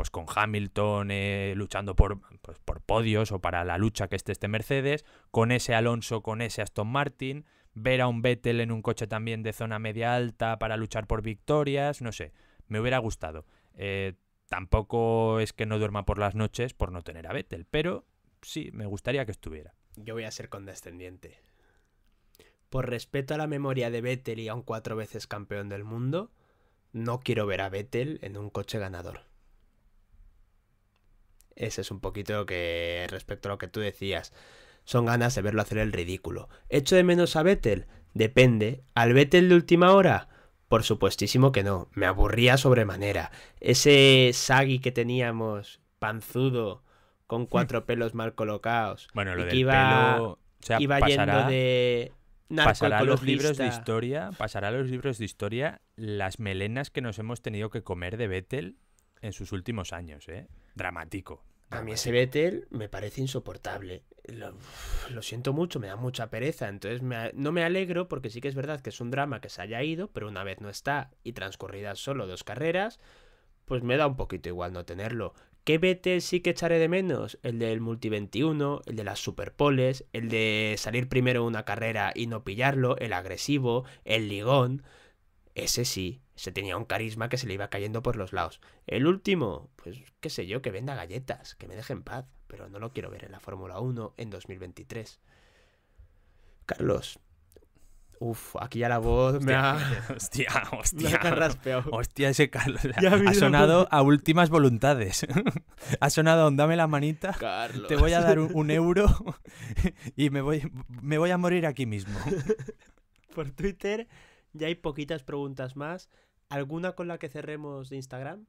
[SPEAKER 2] pues con Hamilton eh, luchando por, pues, por podios o para la lucha que esté este Mercedes, con ese Alonso, con ese Aston Martin, ver a un Vettel en un coche también de zona media alta para luchar por victorias, no sé, me hubiera gustado. Eh, tampoco es que no duerma por las noches por no tener a Vettel, pero sí, me gustaría que estuviera.
[SPEAKER 1] Yo voy a ser condescendiente. Por respeto a la memoria de Vettel y a un cuatro veces campeón del mundo, no quiero ver a Vettel en un coche ganador. Ese es un poquito que respecto a lo que tú decías. Son ganas de verlo hacer el ridículo. ¿Echo de menos a Vettel? Depende. ¿Al Vettel de última hora? Por supuestísimo que no. Me aburría sobremanera. Ese sagui que teníamos, panzudo, con cuatro pelos mal colocados. Bueno, lo iba, pelo, yendo de pasará a los libros de historia
[SPEAKER 2] pasará a los libros de historia las melenas que nos hemos tenido que comer de Vettel en sus últimos años eh dramático
[SPEAKER 1] a mí ese Vettel me parece insoportable. Lo, siento mucho, me da mucha pereza. Entonces me, no me alegro porque sí que es verdad que es un drama que se haya ido, pero una vez no está y transcurridas solo dos carreras, pues me da un poquito igual no tenerlo. ¿Qué Vettel sí que echaré de menos? El del Multi 21, el de las superpoles, el de salir primero una carrera y no pillarlo, el agresivo, el ligón. Ese sí, se tenía un carisma que se le iba cayendo por los lados. El último, pues qué sé yo, que venda galletas, que me deje en paz, pero no lo quiero ver en la Fórmula 1 en 2023.
[SPEAKER 2] Carlos. Uf, aquí ya la voz hostia, ha. Hostia, hostia. ese Carlos. ha sonado a últimas voluntades. ha sonado a dame la manita. Te voy a dar un, euro y me voy, me voy a morir aquí mismo.
[SPEAKER 1] Por Twitter ya hay poquitas preguntas más. ¿Alguna con la que cerremos de Instagram?